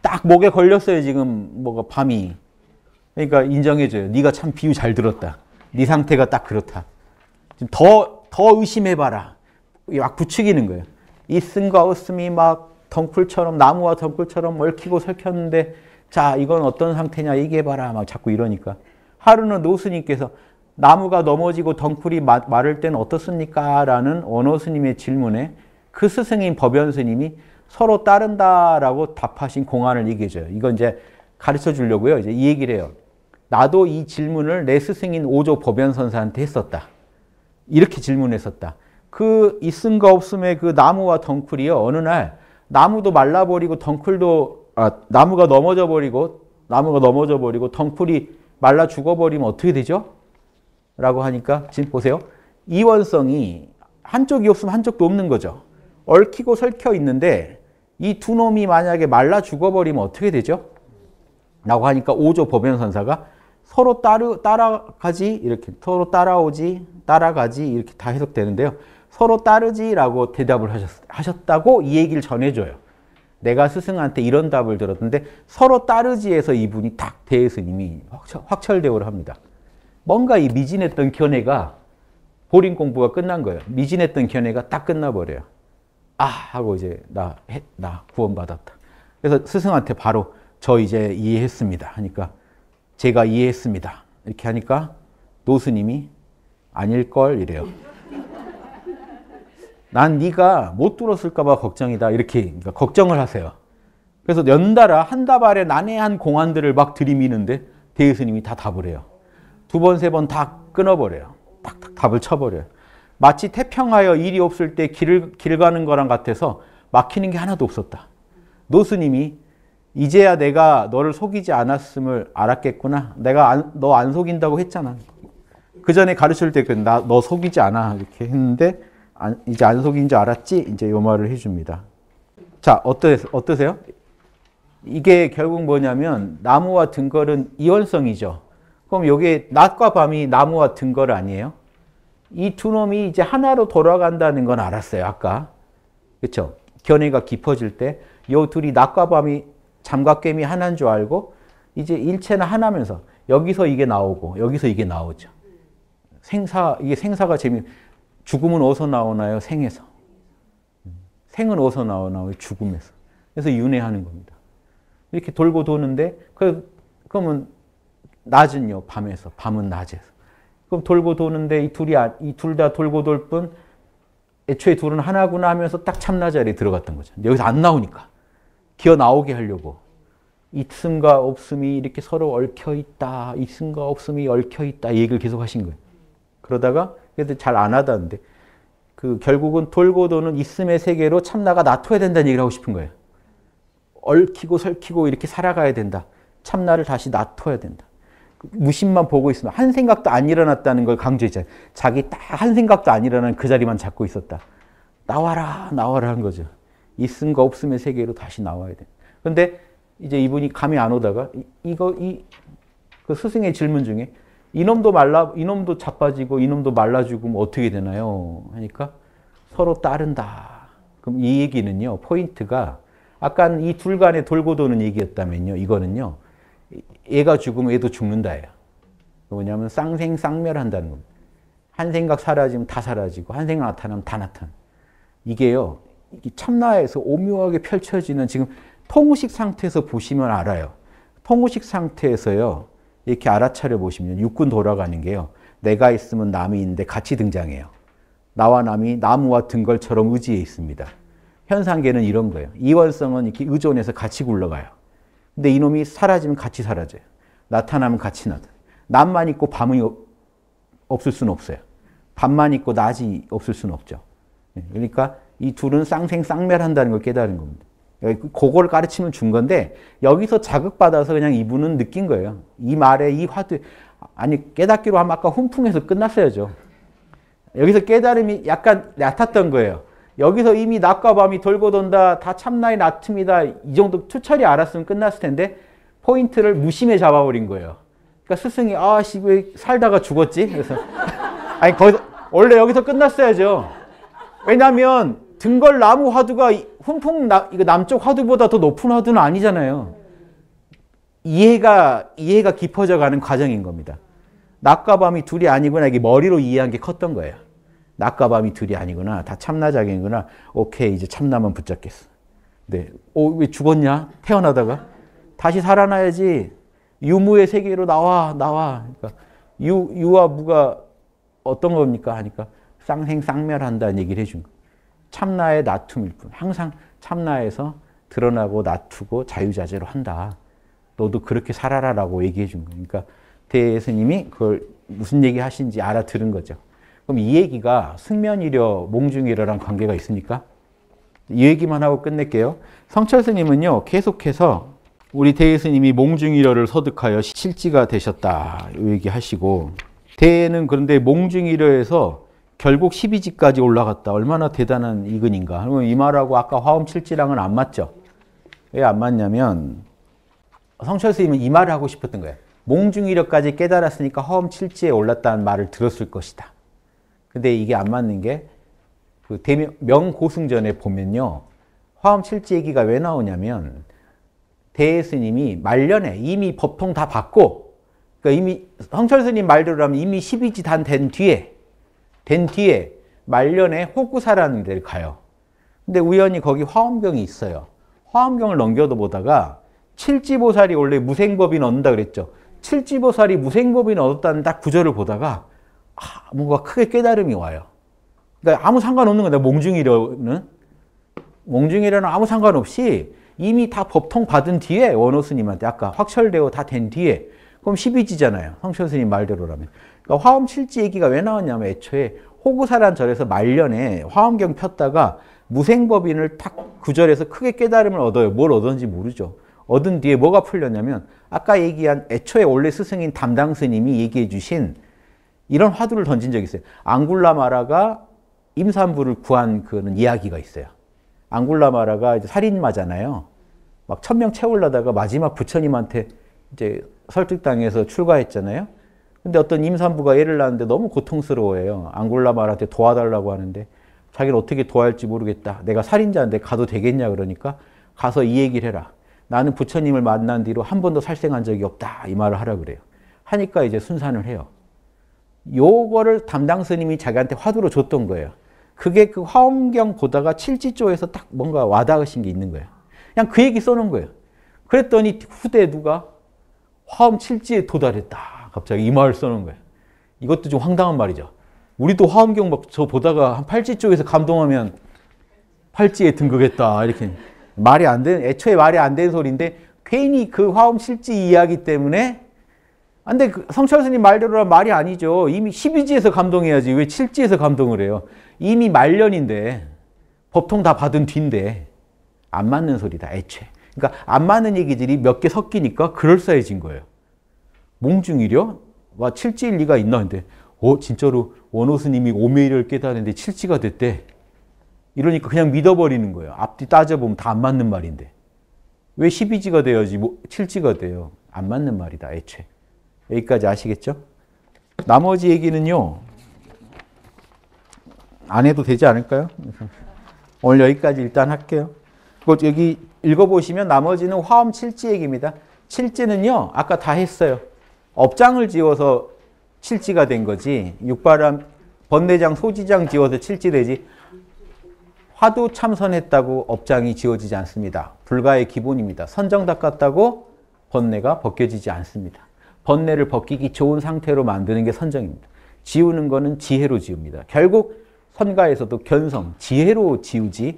딱 목에 걸렸어요, 지금 뭐가 밤이. 그러니까 인정해줘요. 네가 참 비유 잘 들었다. 네 상태가 딱 그렇다. 지금 더, 더 의심해봐라. 막 부추기는 거예요. 있음과 없음이 막 덩굴처럼 나무와 덩굴처럼 얽히고 설켰는데 자, 이건 어떤 상태냐 얘기해봐라. 막 자꾸 이러니까. 하루는 노스님께서 나무가 넘어지고 덩쿨이 마, 마를 땐 어떻습니까? 라는 원호 스님의 질문에 그 스승인 법연 스님이 서로 따른다라고 답하신 공안을 얘기해줘요. 이건 이제 가르쳐 주려고요. 이제 이 얘기를 해요. 나도 이 질문을 내 스승인 오조 법연 선사한테 했었다. 이렇게 질문했었다. 그 있음과 없음의 그 나무와 덩쿨이요. 어느 날 나무도 말라버리고 덩쿨도 아, 나무가 넘어져 버리고 나무가 넘어져 버리고 덩풀이 말라 죽어버리면 어떻게 되죠? 라고 하니까 지금 보세요. 이원성이 한쪽이 없으면 한쪽도 없는 거죠. 얽히고 설켜 있는데 이 두 놈이 만약에 말라 죽어버리면 어떻게 되죠? 라고 하니까 오조 법연선사가 서로 따르, 따라가지 이렇게 서로 따라오지 따라가지 이렇게 다 해석되는데요. 서로 따르지라고 대답을 하셨, 하셨다고 이 얘기를 전해줘요. 내가 스승한테 이런 답을 들었는데 서로 따르지에서 이분이 딱 대스님이 확철, 확철 대오를 합니다. 뭔가 이 미진했던 견해가 보림 공부가 끝난 거예요. 미진했던 견해가 딱 끝나버려요. 아 하고 이제 나, 해, 나 구원받았다. 그래서 스승한테 바로 저 이제 이해했습니다 하니까 제가 이해했습니다 이렇게 하니까 노스님이 아닐걸 이래요. 난 네가 못 들었을까봐 걱정이다. 이렇게 그러니까 걱정을 하세요. 그래서 연달아 한 다발의 난해한 공안들을 막 들이미는데 대스님이 다 답을 해요. 두 번, 세 번 다 끊어버려요. 팍팍 답을 쳐버려요. 마치 태평하여 일이 없을 때 길을, 길 가는 거랑 같아서 막히는 게 하나도 없었다. 노스님이 이제야 내가 너를 속이지 않았음을 알았겠구나. 내가 너 안 속인다고 했잖아. 그 전에 가르칠 때, 그 나, 너 속이지 않아. 이렇게 했는데 안, 이제 안속인 줄 알았지? 이제 요 말을 해줍니다. 자, 어떠, 어떠세요? 이게 결국 뭐냐면 나무와 등걸은 이원성이죠. 그럼 이게 낮과 밤이 나무와 등걸 아니에요? 이 두 놈이 이제 하나로 돌아간다는 건 알았어요, 아까. 그렇 견해가 깊어질 때 요 둘이 낮과 밤이 잠과 깨미 하나인 줄 알고 이제 일체는 하나면서 여기서 이게 나오고 여기서 이게 나오죠. 생사 이게 생사가 재미 죽음은 어디서 나오나요? 생에서. 음. 생은 어디서 나오나요? 죽음에서. 그래서 윤회하는 겁니다. 이렇게 돌고 도는데, 그, 그러면 낮은요, 밤에서. 밤은 낮에서. 그럼 돌고 도는데 이 둘이, 아, 이둘 다 돌고 돌 뿐, 애초에 둘은 하나구나 하면서 딱 참나자리에 들어갔던 거죠. 여기서 안 나오니까. 기어 나오게 하려고. 있음과 없음이 이렇게 서로 얽혀 있다. 있음과 없음이 얽혀 있다. 얘기를 계속 하신 거예요. 그러다가 그래도 잘 안 하다는데 그 결국은 돌고 도는 있음의 세계로 참나가 나토야 된다는 얘기를 하고 싶은 거예요. 얽히고 설키고 이렇게 살아가야 된다. 참나를 다시 나토야 된다. 그 무심만 보고 있으면 한 생각도 안 일어났다는 걸 강조했잖아요. 자기 딱 한 생각도 안 일어나는 그 자리만 잡고 있었다. 나와라, 나와라 한 거죠. 있음과 없음의 세계로 다시 나와야 돼. 근데 이제 이분이 감이 안 오다가 이, 이거 이 그 스승의 질문 중에 이놈도 말라 이놈도 자빠지고 이놈도 말라 죽으면 어떻게 되나요? 하니까 서로 따른다. 그럼 이 얘기는요. 포인트가 아까 이 둘 간에 돌고 도는 얘기였다면요. 이거는요. 얘가 죽으면 얘도 죽는다예요. 그 뭐냐면 쌍생쌍멸한다는 겁니다. 한 생각 사라지면 다 사라지고 한 생각 나타나면 다 나타나. 이게요. 이게 참나에서 오묘하게 펼쳐지는 지금 통우식 상태에서 보시면 알아요. 통우식 상태에서요. 이렇게 알아차려 보시면 육군 돌아가는 게요. 내가 있으면 남이 있는데 같이 등장해요. 나와 남이 나무와 등걸처럼 의지에 있습니다. 현상계는 이런 거예요. 이월성은 이렇게 의존해서 같이 굴러가요. 근데 이놈이 사라지면 같이 사라져요. 나타나면 같이 나타나만 있고 밤이 없을 수는 없어요. 밤만 있고 낮이 없을 수는 없죠. 네, 그러니까 이 둘은 쌍생쌍멸한다는 걸 깨달은 겁니다. 예, 그걸 가르침을 준 건데 여기서 자극받아서 그냥 이분은 느낀 거예요. 이 말에 이 화두 아니 깨닫기로 하면 아까 훈풍에서 끝났어야죠. 여기서 깨달음이 약간 얕았던 거예요. 여기서 이미 낮과 밤이 돌고 돈다 다 참나의 나툼이다 이 정도 투철히 알았으면 끝났을 텐데 포인트를 무심해 잡아버린 거예요. 그러니까 스승이 아씨 왜 살다가 죽었지? 그래서 [LAUGHS] 아니 거기서 원래 여기서 끝났어야죠. 왜냐하면 등걸 나무 화두가 훈풍 나, 이거 남쪽 화두보다 더 높은 화두는 아니잖아요. 이해가 이해가 깊어져 가는 과정인 겁니다. 낮과 밤이 둘이 아니구나. 이게 머리로 이해한 게 컸던 거예요. 낮과 밤이 둘이 아니구나. 다 참나작용이구나. 오케이. 이제 참나만 붙잡겠어. 네. 어, 왜 죽었냐? 태어나다가? 다시 살아나야지. 유무의 세계로 나와, 나와. 그러니까 유, 유와 무가 어떤 겁니까? 하니까 쌍생, 쌍멸한다는 얘기를 해준 거 참나의 나툼일 뿐. 항상 참나에서 드러나고 나투고 자유자재로 한다. 너도 그렇게 살아라라고 얘기해 준 거예요. 그러니까 대스님이 그걸 무슨 얘기 하신지 알아들은 거죠. 그럼 이 얘기가 승면이려 몽중이려랑 관계가 있으니까 이 얘기만 하고 끝낼게요. 성철 스님은요 계속해서 우리 대스님이 몽중이려를 서득하여 실지가 되셨다 이 얘기 하시고 대는 그런데 몽중이려에서 결국 12지까지 올라갔다. 얼마나 대단한 이근인가. 이 말하고 아까 화엄 7지랑은 안 맞죠. 왜 안 맞냐면 성철 스님은 이 말을 하고 싶었던 거예요. 몽중이력까지 깨달았으니까 화엄 7지에 올랐다는 말을 들었을 것이다. 근데 이게 안 맞는 게그 명고승전에 보면요. 화엄 7지 얘기가 왜 나오냐면 대스님이 말년에 이미 법통 다 받고 그러니까 이미 성철 스님 말대로라면 이미 12지단 된 뒤에 된 뒤에 말년에 호구사라는 데를 가요. 근데 우연히 거기 화엄경이 있어요. 화엄경을 넘겨도 보다가 칠지보살이 원래 무생법인 얻는다 그랬죠. 칠지보살이 무생법인 얻었다는 딱 구절을 보다가 아, 뭔가 크게 깨달음이 와요. 그러니까 아무 상관없는 거다. 몽중이려는 몽중이려는 아무 상관없이 이미 다 법통 받은 뒤에 원호스님한테 아까 확철되어 다 된 뒤에 그럼 12지잖아요. 성철스님 말대로라면. 그러니까 화엄 칠지 얘기가 왜 나왔냐면 애초에 호구사란 절에서 말년에 화엄경 폈다가 무생법인을 탁 구절에서 크게 깨달음을 얻어요. 뭘 얻었는지 모르죠. 얻은 뒤에 뭐가 풀렸냐면 아까 얘기한 애초에 원래 스승인 담당 스님이 얘기해 주신 이런 화두를 던진 적이 있어요. 앙굴라마라가 임산부를 구한 그는 이야기가 있어요. 앙굴라마라가 이제 살인마잖아요. 막 천명 채우려다가 마지막 부처님한테 이제 설득당해서 출가했잖아요. 근데 어떤 임산부가 애를 낳는데 너무 고통스러워해요. 앙골라 말한테 도와달라고 하는데 자기는 어떻게 도와할지 모르겠다. 내가 살인자인데 가도 되겠냐 그러니까 가서 이 얘기를 해라. 나는 부처님을 만난 뒤로 한 번도 살생한 적이 없다. 이 말을 하라 그래요. 하니까 이제 순산을 해요. 요거를 담당 스님이 자기한테 화두로 줬던 거예요. 그게 그 화엄경 보다가 칠지조에서 딱 뭔가 와닿으신 게 있는 거예요. 그냥 그 얘기 써놓은 거예요. 그랬더니 후대 누가 화엄 칠지에 도달했다. 갑자기 이 말을 써는 거예요. 이것도 좀 황당한 말이죠. 우리도 화엄경 막 저 보다가 한 팔찌 쪽에서 감동하면 팔찌에 등극했다 이렇게 말이 안 되는 애초에 말이 안 되는 소리인데 괜히 그 화엄 실지 이야기 때문에 안돼 아, 그 성철 스님 말대로라 말이 아니죠. 이미 12지에서 감동해야지 왜 7지에서 감동을 해요. 이미 말년인데 법통 다 받은 뒤인데 안 맞는 소리다 애초에. 그러니까 안 맞는 얘기들이 몇 개 섞이니까 그럴싸해진 거예요. 몽중이려와 칠지일리가 있나 근데 어 진짜로 원호스님이 오메이를 깨달는데 칠지가 됐대. 이러니까 그냥 믿어버리는 거예요. 앞뒤 따져보면 다 안 맞는 말인데. 왜 12지가 되야지뭐 7지가 돼요? 안 맞는 말이다, 애초에. 여기까지 아시겠죠? 나머지 얘기는요, 안 해도 되지 않을까요? [LAUGHS] 오늘 여기까지 일단 할게요. 그 여기 읽어보시면 나머지는 화엄 7지 얘기입니다. 7지는요, 아까 다 했어요. 업장을 지어서 칠지가 된 거지 육바람 번뇌장 소지장 지어서 칠지되지 화두 참선했다고 업장이 지어지지 않습니다. 불가의 기본입니다. 선정 닦았다고 번뇌가 벗겨지지 않습니다. 번뇌를 벗기기 좋은 상태로 만드는 게 선정입니다. 지우는 거는 지혜로 지웁니다. 결국 선가에서도 견성, 지혜로 지우지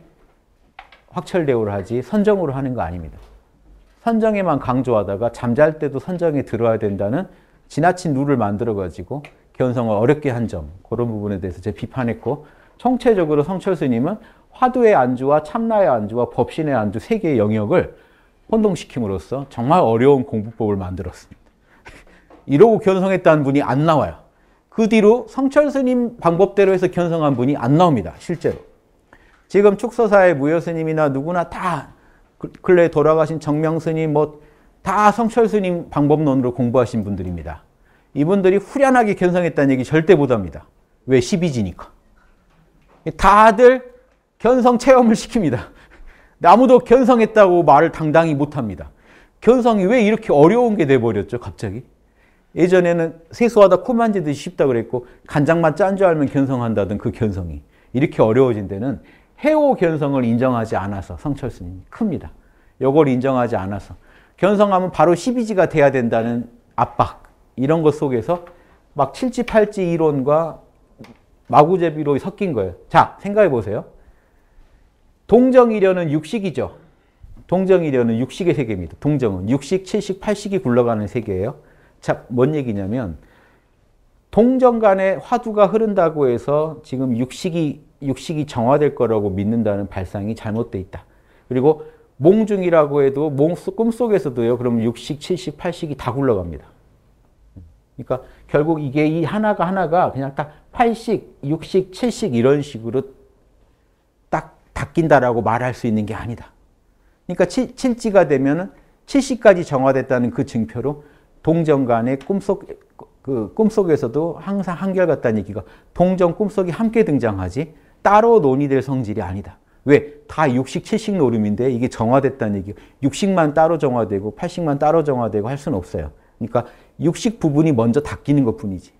확철대오를 하지 선정으로 하는 거 아닙니다. 선정에만 강조하다가 잠잘 때도 선정에 들어야 된다는 지나친 룰을 만들어가지고 견성을 어렵게 한 점, 그런 부분에 대해서 제가 비판했고, 총체적으로 성철 스님은 화두의 안주와 참나의 안주와 법신의 안주 세 개의 영역을 혼동시킴으로써 정말 어려운 공부법을 만들었습니다. [LAUGHS] 이러고 견성했다는 분이 안 나와요. 그 뒤로 성철 스님 방법대로 해서 견성한 분이 안 나옵니다. 실제로. 지금 축소사의무효 스님이나 누구나 다 근래 돌아가신 정명스님 뭐 다 성철스님 방법론으로 공부하신 분들입니다. 이분들이 후련하게 견성했다는 얘기 절대 못합니다. 왜? 12지니까. 다들 견성 체험을 시킵니다. [LAUGHS] 아무도 견성했다고 말을 당당히 못합니다. 견성이 왜 이렇게 어려운 게 돼버렸죠, 갑자기? 예전에는 세수하다 코 만지듯이 쉽다 그랬고 간장만 짠 줄 알면 견성한다던 그 견성이 이렇게 어려워진 데는 해오 견성을 인정하지 않아서 성철 스님이 큽니다. 요걸 인정하지 않아서 견성하면 바로 12지가 돼야 된다는 압박 이런 것 속에서 막 7지 8지 이론과 마구제비로 섞인 거예요. 자 생각해 보세요. 동정이려는 육식이죠. 동정이려는 육식의 세계입니다. 동정은 육식, 칠식, 팔식이 굴러가는 세계예요. 자, 뭔 얘기냐면 동정 간에 화두가 흐른다고 해서 지금 육식이 육식이 정화될 거라고 믿는다는 발상이 잘못돼 있다. 그리고 몽중이라고 해도 몽 꿈속에서도요. 그럼 6식, 7식, 8식이 다 굴러갑니다. 그러니까 결국 이게 이 하나가 하나가 그냥 딱 8식, 6식, 7식 이런 식으로 딱 닦인다라고 말할 수 있는 게 아니다. 그러니까 7, 7지가 되면은 7식까지 정화됐다는 그 증표로 동정간의 꿈속 그 꿈속에서도 항상 한결같다는 얘기가 동정 꿈속이 함께 등장하지 따로 논의될 성질이 아니다. 왜? 다 육식, 칠식 노름인데 이게 정화됐다는 얘기. 육식만 따로 정화되고 팔식만 따로 정화되고 할 수는 없어요. 그러니까 육식 부분이 먼저 닦이는 것 뿐이지.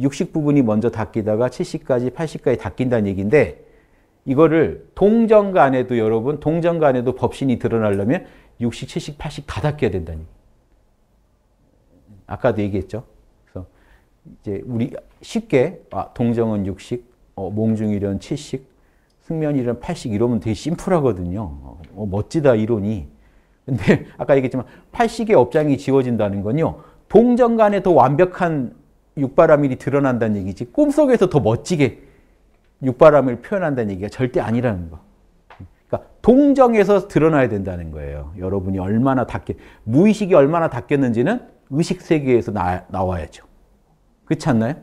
육식 부분이 먼저 닦이다가 칠식까지, 팔식까지 닦인다는 얘기인데 이거를 동정 간에도 여러분, 동정 간에도 법신이 드러나려면 육식, 칠식, 팔식 다 닦여야 된다는 아까도 얘기했죠. 그래서 이제 우리 쉽게 아, 동정은 육식, 어, 몽중이련 70, 승면이련80 이러면 되게 심플하거든요. 어, 멋지다 이론이. 근데 [LAUGHS] 아까 얘기했지만 80의 업장이 지워진다는 건요. 동전 간에 더 완벽한 육바라밀이 드러난다는 얘기지 꿈속에서 더 멋지게 육바라밀 표현한다는 얘기가 절대 아니라는 거. 그러니까 동정에서 드러나야 된다는 거예요. 여러분이 얼마나 닦게 무의식이 얼마나 닦였는지는 의식 세계에서 나, 나와야죠. 그렇지 않나요?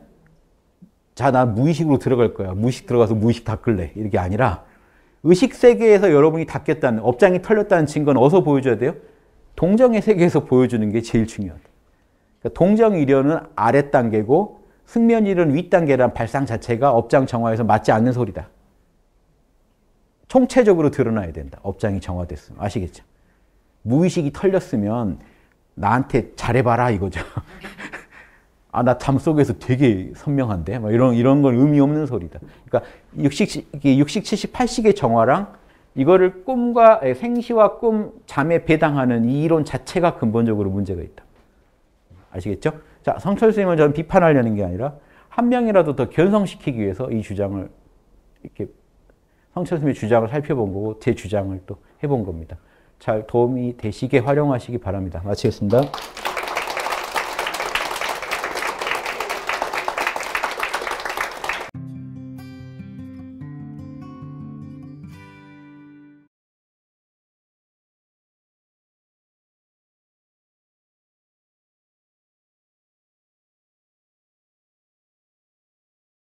자, 난 무의식으로 들어갈 거야. 무의식 들어가서 무의식 닦을래. 이게 아니라 의식 세계에서 여러분이 닦였다는, 업장이 털렸다는 증거는 어디서 보여줘야 돼요? 동정의 세계에서 보여주는 게 제일 중요하다. 그러니까 동정이려는 아랫단계고 승면이려 윗단계란 발상 자체가 업장 정화에서 맞지 않는 소리다. 총체적으로 드러나야 된다. 업장이 정화됐으면. 아시겠죠? 무의식이 털렸으면 나한테 잘해봐라 이거죠. [LAUGHS] 아, 나 잠 속에서 되게 선명한데? 막 이런, 이런 건 의미 없는 소리다. 그러니까 60, 60 70, 80의 정화랑 이거를 꿈과, 예, 생시와 꿈, 잠에 배당하는 이 이론 자체가 근본적으로 문제가 있다. 아시겠죠? 자, 성철 선생님을 저는 비판하려는 게 아니라 한 명이라도 더 견성시키기 위해서 이 주장을 이렇게 성철 선생님의 주장을 살펴본 거고 제 주장을 또 해본 겁니다. 잘 도움이 되시게 활용하시기 바랍니다. 마치겠습니다.